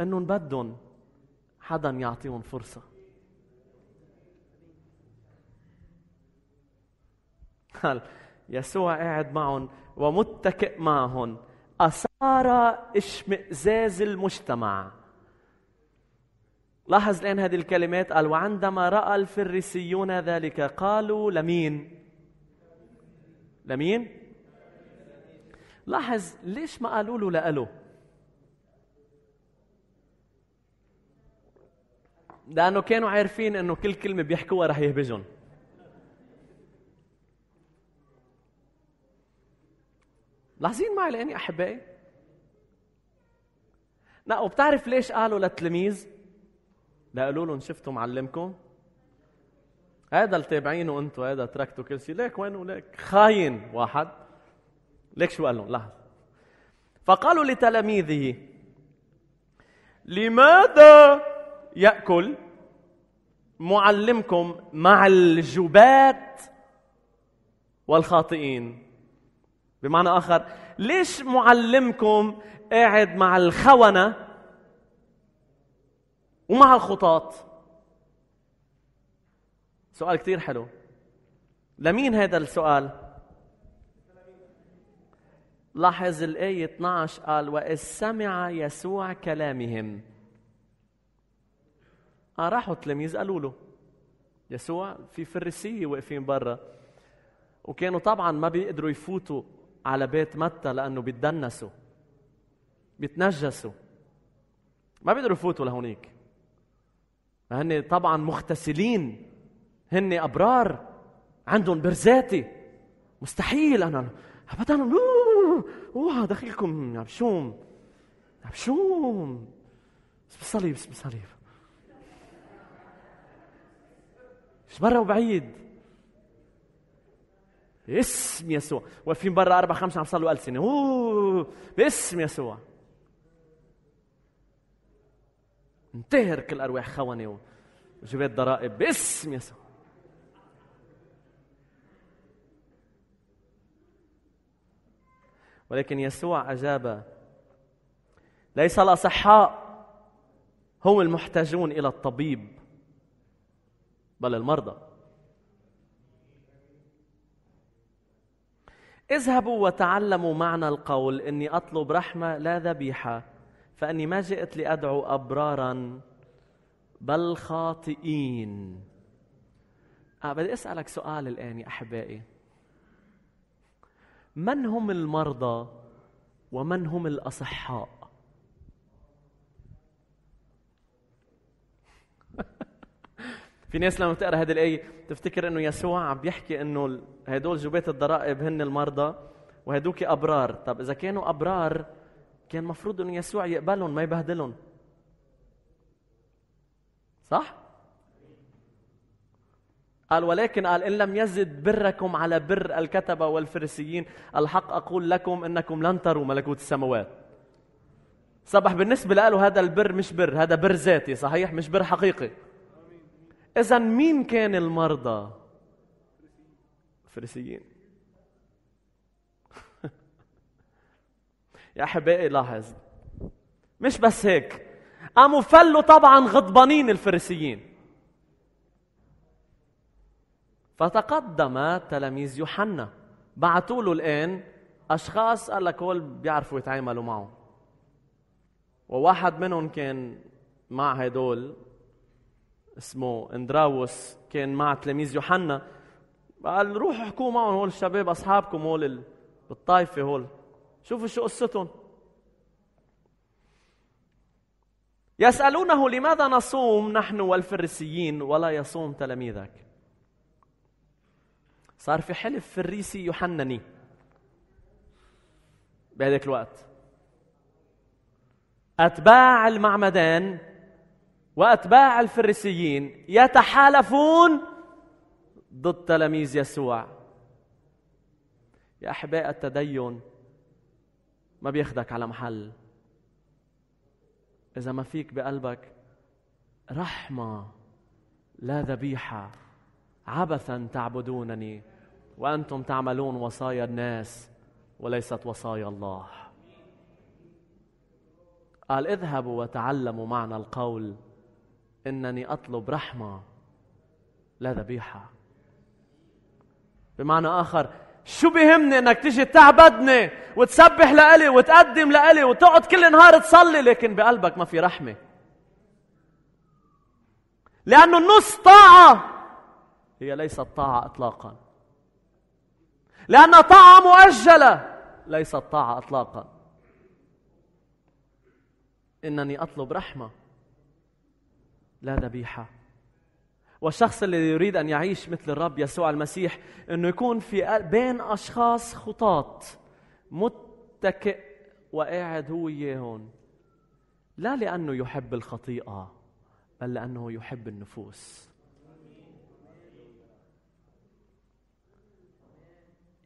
أنهم بدهم حدا يعطيهم فرصة هل يسوع قاعد معهم ومتكئ معهم أثار اشمئزاز المجتمع لاحظ الآن هذه الكلمات قال وعندما رأى الفريسيون ذلك قالوا لمين لمين لاحظ ليش ما قالوا له لألو لأنه كانوا عارفين أنه كل كلمة بيحكوها رح يهبجهم لاحظين معي لاني احبائي لا وبتعرف ليش قالوا لا قالوا لهم شفتوا معلمكم هذا اللي تابعينه انتم هذا تركتوا كل شيء ليك وين ليك خاين واحد ليك شو قال لهم لحظه فقالوا لتلاميذه لماذا ياكل معلمكم مع الجبات والخاطئين بمعنى آخر ليش معلمكم قاعد مع الخونة ومع الخطاط سؤال كثير حلو لمين هذا السؤال لاحظ الآية 12 قال وإذ سمع يسوع كلامهم آه راحوا التلاميذ قالوا له يسوع في فريسية واقفين برا وكانوا طبعا ما بيقدروا يفوتوا على بيت متى لأنه بيتدنسوا بيتنجسوا ما بيقدروا يفوتوا لهونيك هن طبعا مغتسلين هن أبرار عندهم برزاتي مستحيل أنا أبدا أوه, يا دخيلكم عبشوم عبشوم اسم الصليب اسم الصليب مش برا وبعيد باسم يسوع واقفين برا أربع خمسة عم صلوا ألسنة أوه باسم يسوع انتهر كل أرواح خونة وجبات ضرائب باسم يسوع ولكن يسوع أجاب ليس الأصحاء هم المحتاجون إلى الطبيب بل المرضى اذهبوا وتعلموا معنى القول اني اطلب رحمه لا ذبيحه فاني ما جئت لادعو ابرارا بل خاطئين آه بدي اسالك سؤال الان يا احبائي من هم المرضى ومن هم الاصحاء في ناس لما تقرا هذه الايه تفتكر انه يسوع عم بيحكي انه هدول جبات الضرائب هن المرضى وهدوك ابرار طب اذا كانوا ابرار كان مفروض انه يسوع يقبلهم ما يبهدلهم صح قال ولكن قال ان لم يزد بركم على بر الكتبه والفرسيين الحق اقول لكم انكم لن تروا ملكوت السماوات صبح بالنسبه له هذا البر مش بر هذا بر ذاتي صحيح مش بر حقيقي إذا مين كان المرضى؟ الفريسيين *laughs* يا أحبائي لاحظ مش بس هيك قاموا فلوا طبعا غضبانين الفريسيين فتقدم تلاميذ يوحنا بعثوا له الآن أشخاص قال لك هول بيعرفوا يتعاملوا معه وواحد منهم كان مع هدول اسمه اندراوس كان مع تلاميذ يوحنا قال روحوا احكوا معهم هول الشباب اصحابكم هول بالطائفه هول شوفوا شو قصتهم يسالونه لماذا نصوم نحن والفريسيين ولا يصوم تلاميذك صار في حلف فريسي يحنني بهذاك الوقت اتباع المعمدان وأتباع الفريسيين يتحالفون ضد تلاميذ يسوع يا أحباء التدين ما بياخدك على محل إذا ما فيك بقلبك رحمة لا ذبيحة عبثا تعبدونني وأنتم تعملون وصايا الناس وليست وصايا الله قال اذهبوا وتعلموا معنى القول إنني أطلب رحمة لا ذبيحة بمعنى آخر شو بيهمني انك تيجي تعبدني وتسبح لإلي وتقدم لإلي وتقعد كل نهار تصلي لكن بقلبك ما في رحمة لأنه النص طاعة هي ليست طاعة إطلاقا لأنها طاعة مؤجلة ليست طاعة إطلاقا إنني أطلب رحمة لا ذبيحه والشخص الذي يريد ان يعيش مثل الرب يسوع المسيح انه يكون في بين اشخاص خطاط متكئ وقاعد هو اياهم لا لانه يحب الخطيئه بل لانه يحب النفوس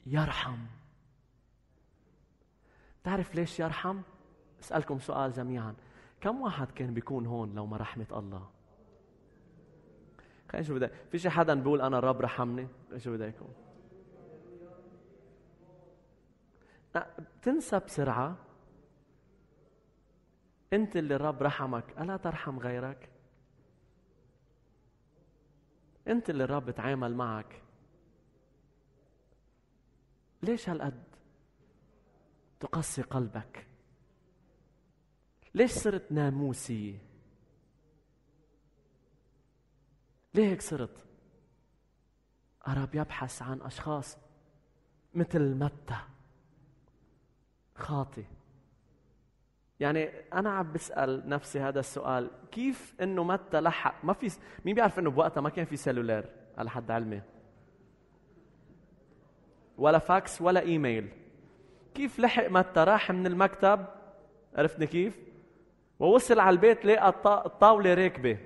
يرحم تعرف ليش يرحم اسالكم سؤال جميعا كم واحد كان بيكون هون لو ما رحمه الله شو بدك في شي حدا بيقول انا الرب رحمني ايش بدكم بتنسى بسرعه انت اللي الرب رحمك الا ترحم غيرك انت اللي الرب تعامل معك ليش هالقد تقسي قلبك ليش صرت ناموسي ليه هيك صرت؟ قرب يبحث عن أشخاص مثل متى خاطي يعني أنا عم بسأل نفسي هذا السؤال كيف إنه متى لحق ما في مين بيعرف إنه بوقتها ما كان في سلولار على حد علمي ولا فاكس ولا إيميل كيف لحق متى راح من المكتب عرفتني كيف ووصل على البيت لقى الطاولة راكبة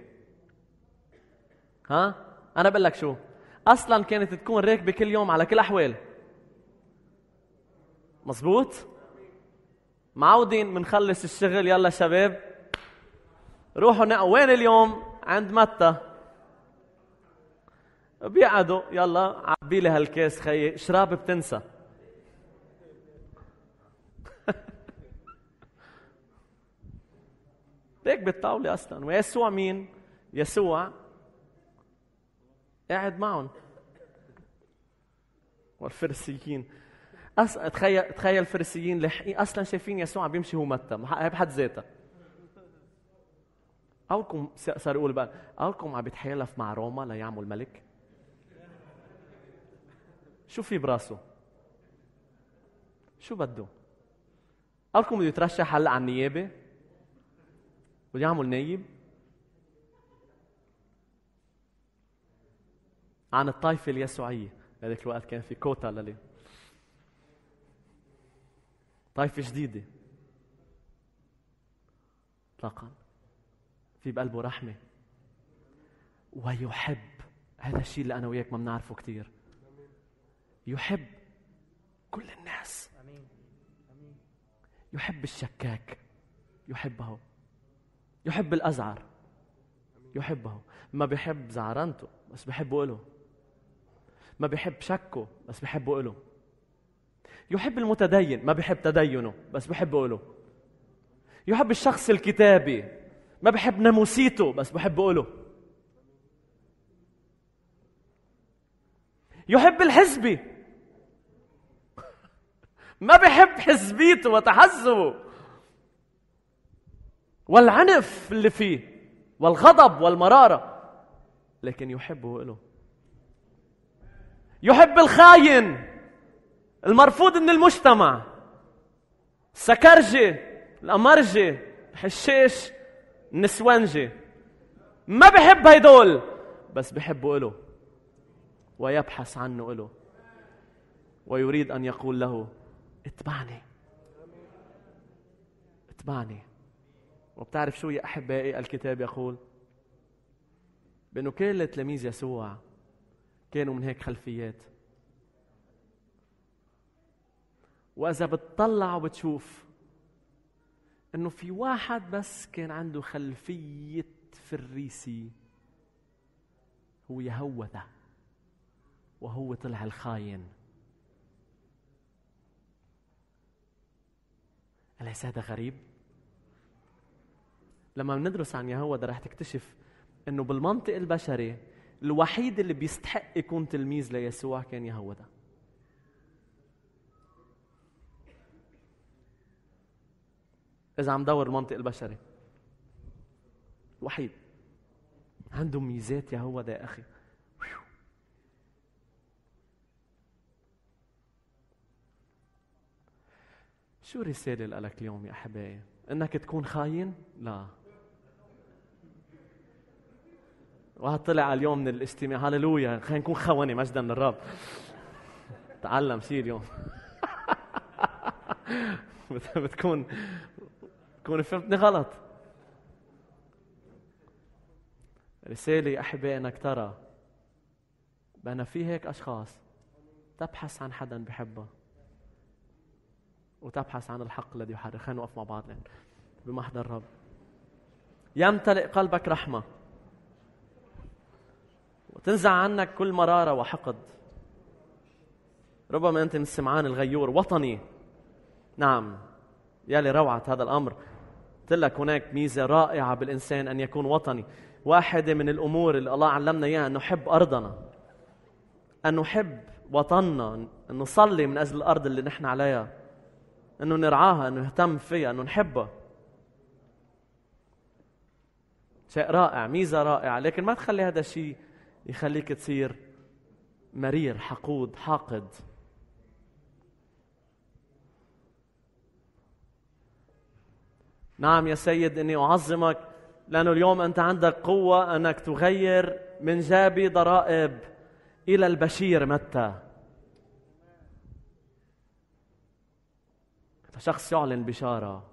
ها انا بقول لك شو اصلا كانت تكون راكبه كل يوم على كل احوال مزبوط معودين بنخلص الشغل يلا شباب روحوا نقوا وين اليوم عند متى بيقعدوا يلا عبي لي هالكاس خيي شراب بتنسى *laughs* ليك بالطاولة أصلا ويسوع مين؟ يسوع قاعد معهم والفرسيين أس... تخيل تخيل الفرسيين لاحقين اصلا شايفين يسوع عم بيمشي هو متى هي بحد ذاتها اولكم صار يقول بقى اولكم عم بيتحالف مع روما ليعمل ملك شو في براسه شو بده قالكم بده يترشح هلا على النيابه بده يعمل نايب عن الطائفة اليسوعية هذاك الوقت كان في كوتا للي طائفة جديدة اطلاقا في بقلبه رحمة ويحب هذا الشيء اللي أنا وياك ما بنعرفه كثير يحب كل الناس يحب الشكاك يحبه يحب الأزعر يحبه ما بيحب زعرنته بس بحبه له ما بحب شكه بس بحبه إله يحب المتدين ما بحب تدينه بس بحبه إله يحب الشخص الكتابي ما بحب ناموسيته بس بحبه إله يحب الحزبي *laughs* ما بحب حزبيته وتحزبه والعنف اللي فيه والغضب والمرارة لكن يحبه له يحب الخاين المرفوض من المجتمع السكرجة الأمرجة الحشيش النسوانجة ما بحب هيدول بس بحبه إله ويبحث عنه إله ويريد أن يقول له اتبعني اتبعني وبتعرف شو يا أحبائي الكتاب يقول بأنه كل تلاميذ يسوع كانوا من هيك خلفيات وإذا بتطلع وبتشوف إنه في واحد بس كان عنده خلفية فريسي هو يهوذا وهو طلع الخاين أليس هذا غريب؟ لما بندرس عن يهوذا رح تكتشف انه بالمنطق البشري الوحيد اللي بيستحق يكون تلميذ ليسوع كان يهوذا إذا عم دور المنطق البشري الوحيد عنده ميزات يهوذا يا أخي شو رسالة لك اليوم يا أحبائي؟ إنك تكون خاين؟ لا واحد طلع اليوم من الاجتماع هللويا خلينا نكون خونه مجدا للرب تعلم شيء اليوم *laughs* بتكون بتكون فهمتني غلط رسالة أحبة أنك ترى بأن في هيك أشخاص تبحث عن حدا بحبها وتبحث عن الحق الذي يحرر خلينا نوقف مع بعض بمحضر الرب يمتلئ قلبك رحمه وتنزع عنك كل مرارة وحقد ربما أنت من السمعان الغيور وطني نعم يلي روعة هذا الأمر قلت لك هناك ميزة رائعة بالإنسان أن يكون وطني واحدة من الأمور اللي الله علمنا إياها أن نحب أرضنا أن نحب وطننا أن نصلي من أجل الأرض اللي نحن عليها أنه نرعاها أنه نهتم فيها أنه نحبها شيء رائع ميزة رائعة لكن ما تخلي هذا الشيء يخليك تصير مرير حقود حاقد نعم يا سيد اني اعظمك لانه اليوم انت عندك قوه انك تغير من جابي ضرائب الى البشير متى فشخص يعلن بشاره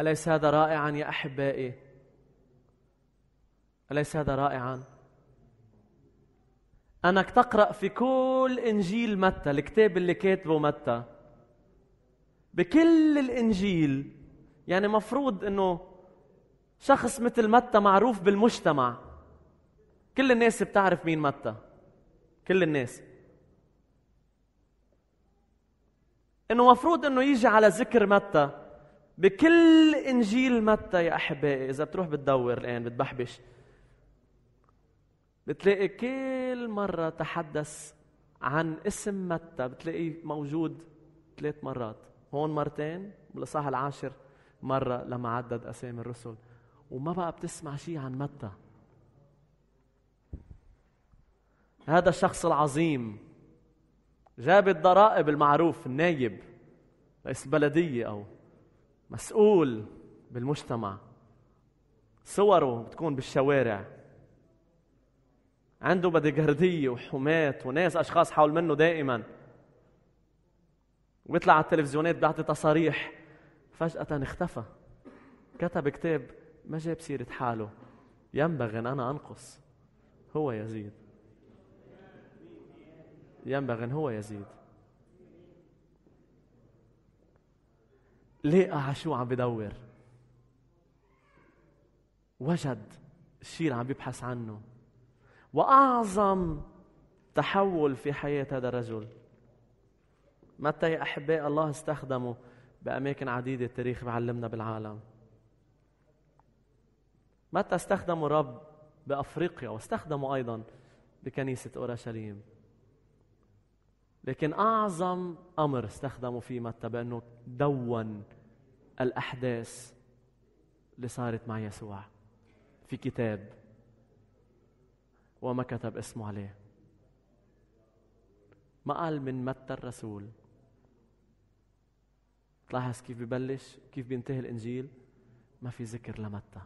اليس هذا رائعا يا احبائي أليس هذا رائعا؟ أنك تقرأ في كل إنجيل متى الكتاب اللي كاتبه متى بكل الإنجيل يعني مفروض أنه شخص مثل متى معروف بالمجتمع كل الناس بتعرف مين متى كل الناس انه مفروض انه يجي على ذكر متى بكل انجيل متى يا احبائي اذا بتروح بتدور الان بتبحبش بتلاقي كل مرة تحدث عن اسم متى بتلاقي موجود ثلاث مرات هون مرتين بالإصحاح العاشر مرة لما عدد أسامي الرسل وما بقى بتسمع شيء عن متى هذا الشخص العظيم جاب الضرائب المعروف النايب رئيس البلدية أو مسؤول بالمجتمع صوره بتكون بالشوارع عنده بديجارديه وحماة وناس اشخاص حول منه دائما ويطلع على التلفزيونات بيعطي تصاريح فجأة اختفى كتب كتاب ما جاب سيرة حاله ينبغي ان انا انقص هو يزيد ينبغي ان هو يزيد لقى على شو عم بدور وجد الشيء اللي عم بيبحث عنه واعظم تحول في حياه هذا الرجل متى يا احباء الله استخدمه باماكن عديده التاريخ بعلمنا بالعالم متى استخدموا رب بافريقيا واستخدموا ايضا بكنيسه اورشليم لكن اعظم امر استخدموا فيه متى بانه دون الاحداث اللي صارت مع يسوع في كتاب وما كتب اسمه عليه ما قال من متى الرسول تلاحظ كيف ببلش كيف بينتهي الانجيل ما في ذكر لمتى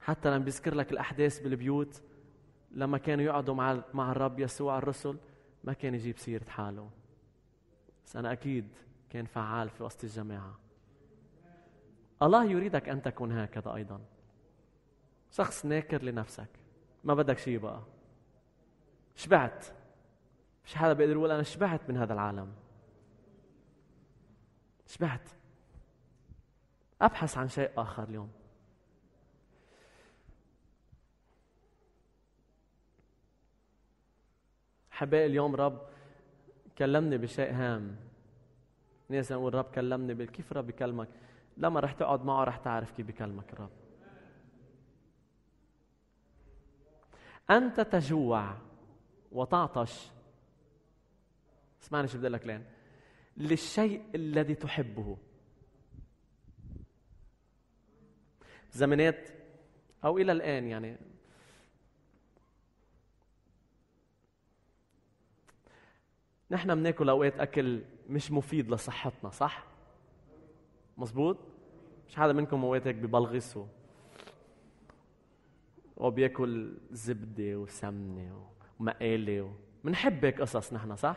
حتى لما بيذكر لك الاحداث بالبيوت لما كانوا يقعدوا مع مع الرب يسوع الرسل ما كان يجيب سيره حاله بس انا اكيد كان فعال في وسط الجماعه الله يريدك ان تكون هكذا ايضا شخص ناكر لنفسك ما بدك شيء بقى شبعت مش حدا بيقدر يقول انا شبعت من هذا العالم شبعت ابحث عن شيء اخر اليوم حبايبي اليوم رب كلمني بشيء هام ناس نقول رب كلمني كيف رب يكلمك لما رح تقعد معه رح تعرف كيف بكلمك الرب أنت تجوع وتعطش اسمعني شو بدي لك لين للشيء الذي تحبه زمنات أو إلى الآن يعني نحن بناكل اوقات اكل مش مفيد لصحتنا صح مزبوط مش حدا منكم اوقات هيك ببلغص وبياكل زبده وسمنه ومقاله بنحب هيك قصص نحن صح؟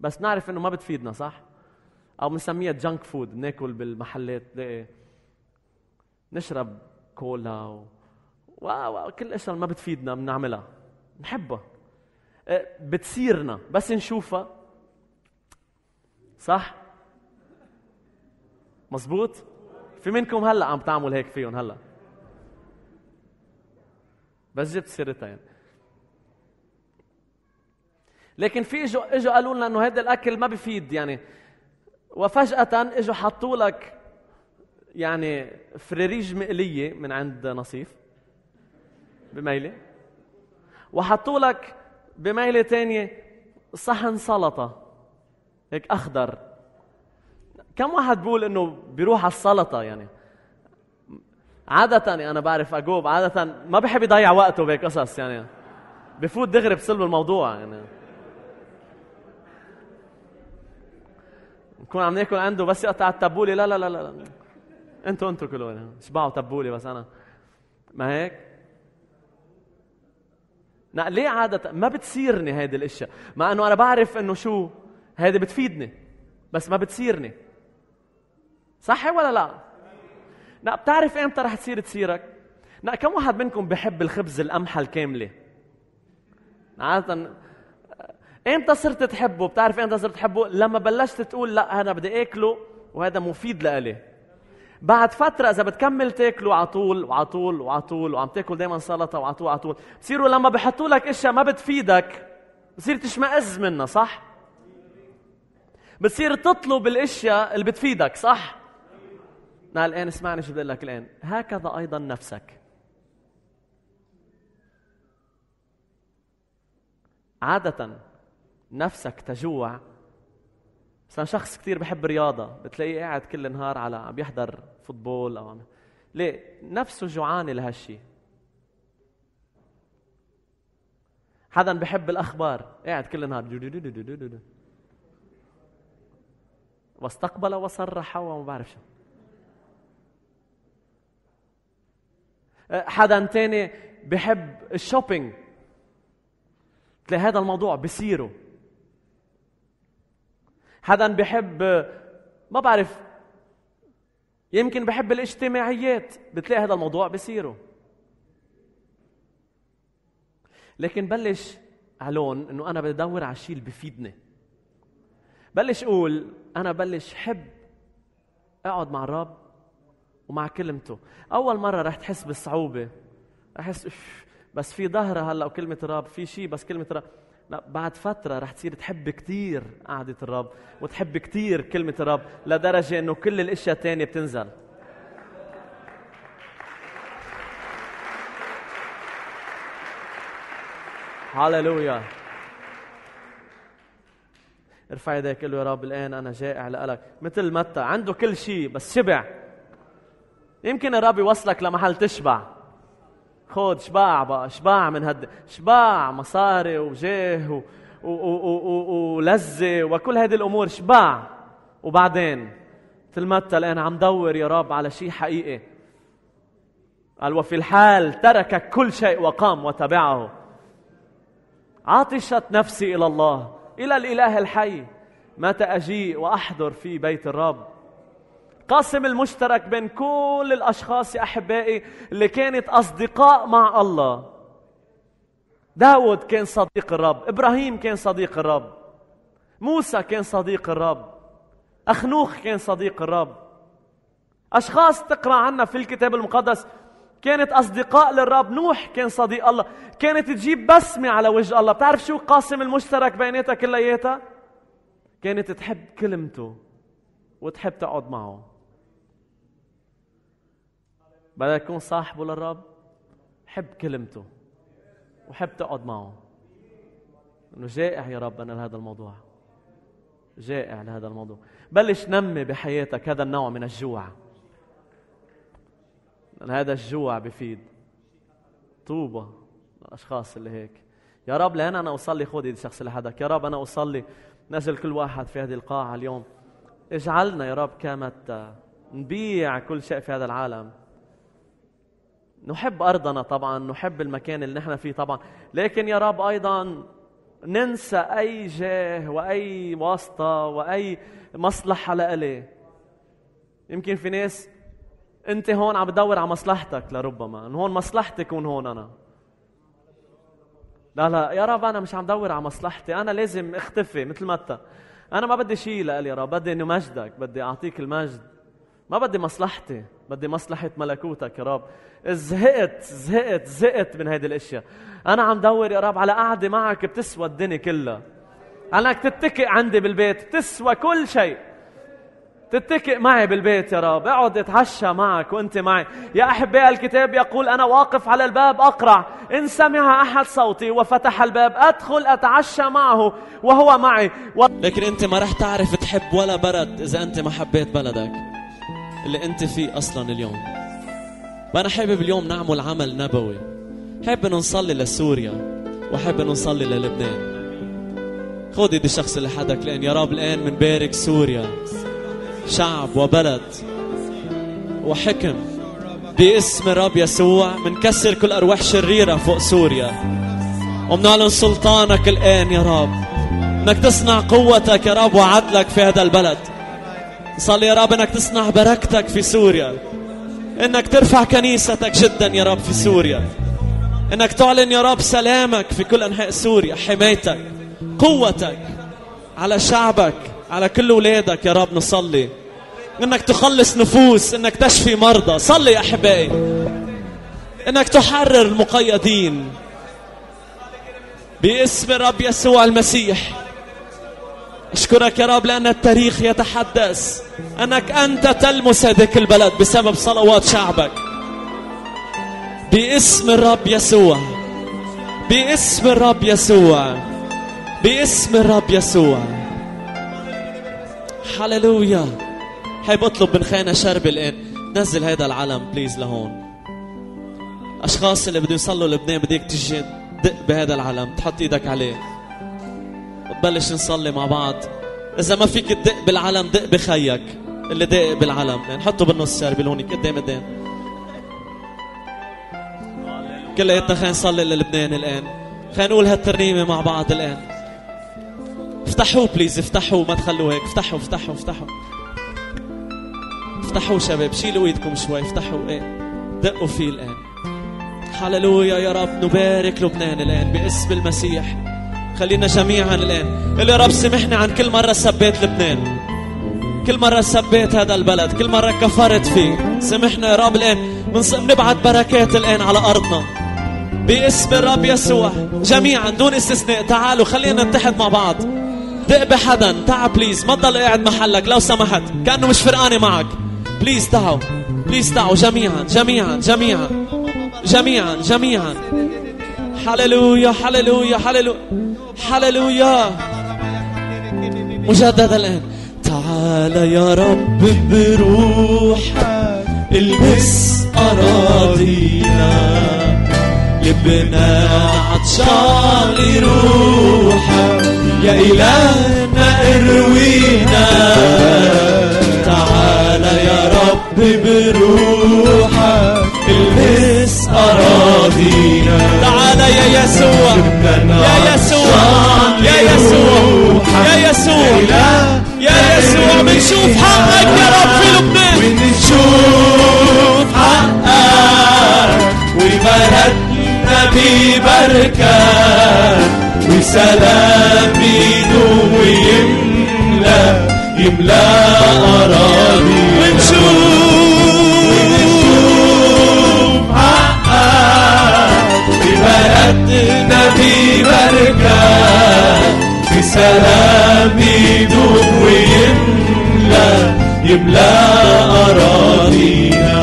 بس نعرف انه ما بتفيدنا صح؟ او بنسميها جانك فود بناكل بالمحلات تلاقي نشرب كولا و... و... كل اشياء ما بتفيدنا بنعملها بنحبها أه، بتسيرنا بس نشوفها صح؟ مزبوط؟ في منكم هلا عم تعمل هيك فيهم هلا بس جبت سيرتها يعني لكن في اجوا اجوا قالوا لنا انه هذا الاكل ما بفيد يعني وفجأة اجوا حطوا لك يعني فريريج مقلية من عند نصيف بميلة وحطوا لك بميلة ثانيه صحن سلطة هيك أخضر كم واحد بيقول إنه بيروح على السلطة يعني عادة أنا بعرف أجوب عادة ما بحب يضيع وقته بقصص يعني بفوت دغري بصلب الموضوع يعني بكون عم ناكل عنده بس يقطع التبولة لا لا لا لا انتوا انتوا كلوا يعني. تبولة بس أنا ما هيك؟ ليه عادة ما بتصيرني هيدي الأشياء مع أنه أنا بعرف أنه شو هيدي بتفيدني بس ما بتصيرني صح ولا لا؟ لا بتعرف امتى رح تصير تصيرك لا كم واحد منكم بحب الخبز القمحة الكاملة عادة امتى صرت تحبه بتعرف امتى صرت تحبه لما بلشت تقول لا انا بدي اكله وهذا مفيد لإلي بعد فترة إذا بتكمل تاكله على طول وعلى طول وعلى طول وعم تاكل دائما سلطة وعلى طول وعلى طول بصيروا لما بحطوا لك اشياء ما بتفيدك بصير تشمئز منها صح؟ بتصير تطلب الاشياء اللي بتفيدك صح؟ نا الآن اسمعني شو بقول لك الآن هكذا أيضا نفسك عادة نفسك تجوع مثلا شخص كثير بحب رياضة بتلاقيه قاعد كل النهار على عم يحضر فوتبول أو عم ليه؟ نفسه جوعانة لهالشيء حدا بحب الأخبار قاعد كل دو دو دو دو واستقبل وصرح وما بعرف شو حدا تاني بحب الشوبينج تلاقي هذا الموضوع بصيره حدا بحب ما بعرف يمكن بحب الاجتماعيات بتلاقي هذا الموضوع بصيره لكن بلش علون انه انا بدي ادور على الشيء اللي بفيدني بلش قول انا بلش حب اقعد مع الرب ومع كلمته اول مره رح تحس بالصعوبه احس اف بس في ظهرة هلا وكلمه رب في شيء بس كلمه رب لا بعد فترة رح تصير تحب كثير قعدة الرب وتحب كثير كلمة الرب لدرجة انه كل الاشياء الثانية بتنزل هللويا ارفع يديك قل له يا رب الان انا جائع لك مثل متى عنده كل شيء بس شبع يمكن الرب يوصلك لمحل تشبع خذ شباع بقى شباع من هد شباع مصاري وجاه و... و... و... و... ولذة وكل هذه الأمور شباع وبعدين مثل ما الآن عم دور يا رب على شيء حقيقي قال وفي الحال ترك كل شيء وقام وتبعه عطشت نفسي إلى الله إلى الإله الحي متى أجيء وأحضر في بيت الرب قاسم المشترك بين كل الأشخاص يا أحبائي اللي كانت أصدقاء مع الله داود كان صديق الرب إبراهيم كان صديق الرب موسى كان صديق الرب أخنوخ كان صديق الرب أشخاص تقرأ عنا في الكتاب المقدس كانت أصدقاء للرب نوح كان صديق الله كانت تجيب بسمة على وجه الله بتعرف شو قاسم المشترك بيناتها كلياتها كانت تحب كلمته وتحب تقعد معه بدك تكون صاحبه للرب حب كلمته وحب تقعد معه انه جائع يا رب انا لهذا الموضوع جائع لهذا الموضوع بلش نمي بحياتك هذا النوع من الجوع لأن هذا الجوع بفيد طوبى للاشخاص اللي هيك يا رب لهنا انا اصلي خذ ايد شخص لحدك يا رب انا اصلي نزل كل واحد في هذه القاعه اليوم اجعلنا يا رب كامت نبيع كل شيء في هذا العالم نحب أرضنا طبعا نحب المكان اللي نحن فيه طبعا لكن يا رب أيضا ننسى أي جاه وأي واسطة وأي مصلحة لإلي يمكن في ناس أنت هون عم بدور على مصلحتك لربما هون مصلحتي يكون هون أنا لا لا يا رب أنا مش عم بدور على مصلحتي أنا لازم اختفي مثل ما أنت أنا ما بدي شيء لإلي يا رب بدي إنه مجدك بدي أعطيك المجد ما بدي مصلحتي بدي مصلحة ملكوتك يا رب زهقت زهقت زهقت من هيدي الاشياء انا عم دور يا رب على قعدة معك بتسوى الدنيا كلها انك تتكئ عندي بالبيت بتسوى كل شيء تتكئ معي بالبيت يا رب اقعد اتعشى معك وانت معي يا احباء الكتاب يقول انا واقف على الباب اقرع ان سمع احد صوتي وفتح الباب ادخل اتعشى معه وهو معي و... لكن انت ما رح تعرف تحب ولا بلد اذا انت ما حبيت بلدك اللي انت فيه اصلا اليوم وانا حابب اليوم نعمل عمل نبوي حابب انه نصلي لسوريا وحابب انه نصلي للبنان خذ دي الشخص اللي حدك لان يا رب الان منبارك سوريا شعب وبلد وحكم باسم الرب يسوع منكسر كل ارواح شريره فوق سوريا ومنعلن سلطانك الان يا رب انك تصنع قوتك يا رب وعدلك في هذا البلد صلي يا رب انك تصنع بركتك في سوريا انك ترفع كنيستك جدا يا رب في سوريا انك تعلن يا رب سلامك في كل انحاء سوريا حمايتك قوتك على شعبك على كل اولادك يا رب نصلي انك تخلص نفوس انك تشفي مرضى صلي يا احبائي انك تحرر المقيدين باسم رب يسوع المسيح أشكرك يا رب لأن التاريخ يتحدث أنك أنت تلمس هذيك البلد بسبب صلوات شعبك باسم الرب يسوع باسم الرب يسوع باسم الرب يسوع هللويا هاي بطلب من خينا شربي الآن نزل هيدا العلم بليز لهون اشخاص اللي بدهم يصلوا لبنان بدك تجي تدق بهذا العلم تحط إيدك عليه نبلش نصلي مع بعض إذا ما فيك تدق بالعلم دق بخيك اللي دق بالعلم يعني حطه بالنص شاربيل هونيك قدام إيه قدام كلياتنا خلينا نصلي للبنان الآن خلينا نقول هالترنيمة مع بعض الآن افتحوه بليز افتحوه ما تخلوه هيك افتحوا افتحوا افتحوا افتحوا شباب شيلوا ايدكم شوي افتحوا ايه دقوا فيه الآن هللويا يا رب نبارك لبنان الآن باسم المسيح خلينا جميعا الآن يا رب سمحني عن كل مرة سبيت لبنان كل مرة سبيت هذا البلد كل مرة كفرت فيه سمحنا يا رب الآن بنبعث بركات الآن على أرضنا باسم الرب يسوع جميعا دون استثناء تعالوا خلينا نتحد مع بعض دق بحدا تعا بليز ما تضل قاعد محلك لو سمحت كأنه مش فرقانة معك بليز تعوا بليز تعوا جميعا جميعا جميعا جميعا جميعا هللويا هللويا هللويا هللويا مجددا الآن تعال يا رب بروحك البس أراضينا لبنا عطشان لروحك يا إلهنا اروينا تعال يا رب بروحك البس أراضينا تعال يا يسوع يا يسوع يا يسوع يا يسوع يا يسوع بنشوف حقك يا رب في لبنان بنشوف حقك وبلدنا ببركة وسلام بيدو ويملى يملى أراضي سلام يدوم ويملى يملى أراضينا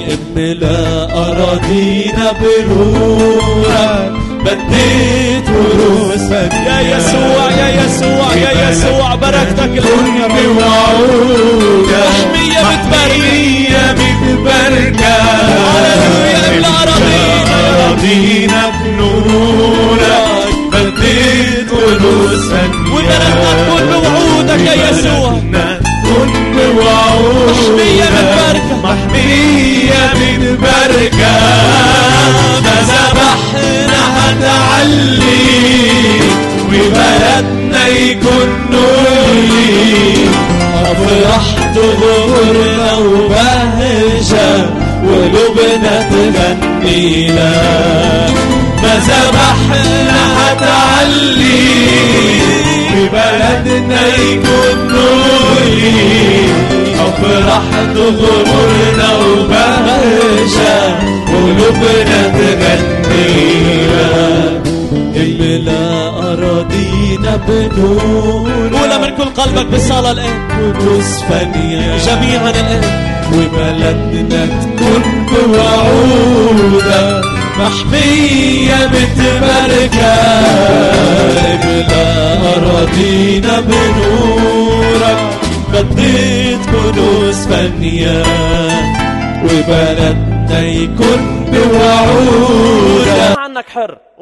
يملا أراضينا بروحك بديت وروسك يا يسوع يا يسوع يا يسوع بركتك الدنيا بوعودك محمية متبركة متبركة هللويا املا أراضينا أراضينا بنورك يا يسوع كن وعود محمية من بركة محمية من بركة فذبحنا هتعلي وبلدنا يكون نولي أفرح ظهورنا وبهجة قلوبنا تغني لك ما ذبحنا هتعلي بلدنا يكون نوري أفرح تغمرنا وبهجة قلوبنا تغنيها املا أراضينا بنور قولها من كل قلبك بالصلاة الآن قدوس فنيا جميعا الآن وبلدنا تكون بوعودة محمية بتبركة بلا أراضينا بنورك بديت كنوز فنية وبلدنا يكون بوعودك عنك حر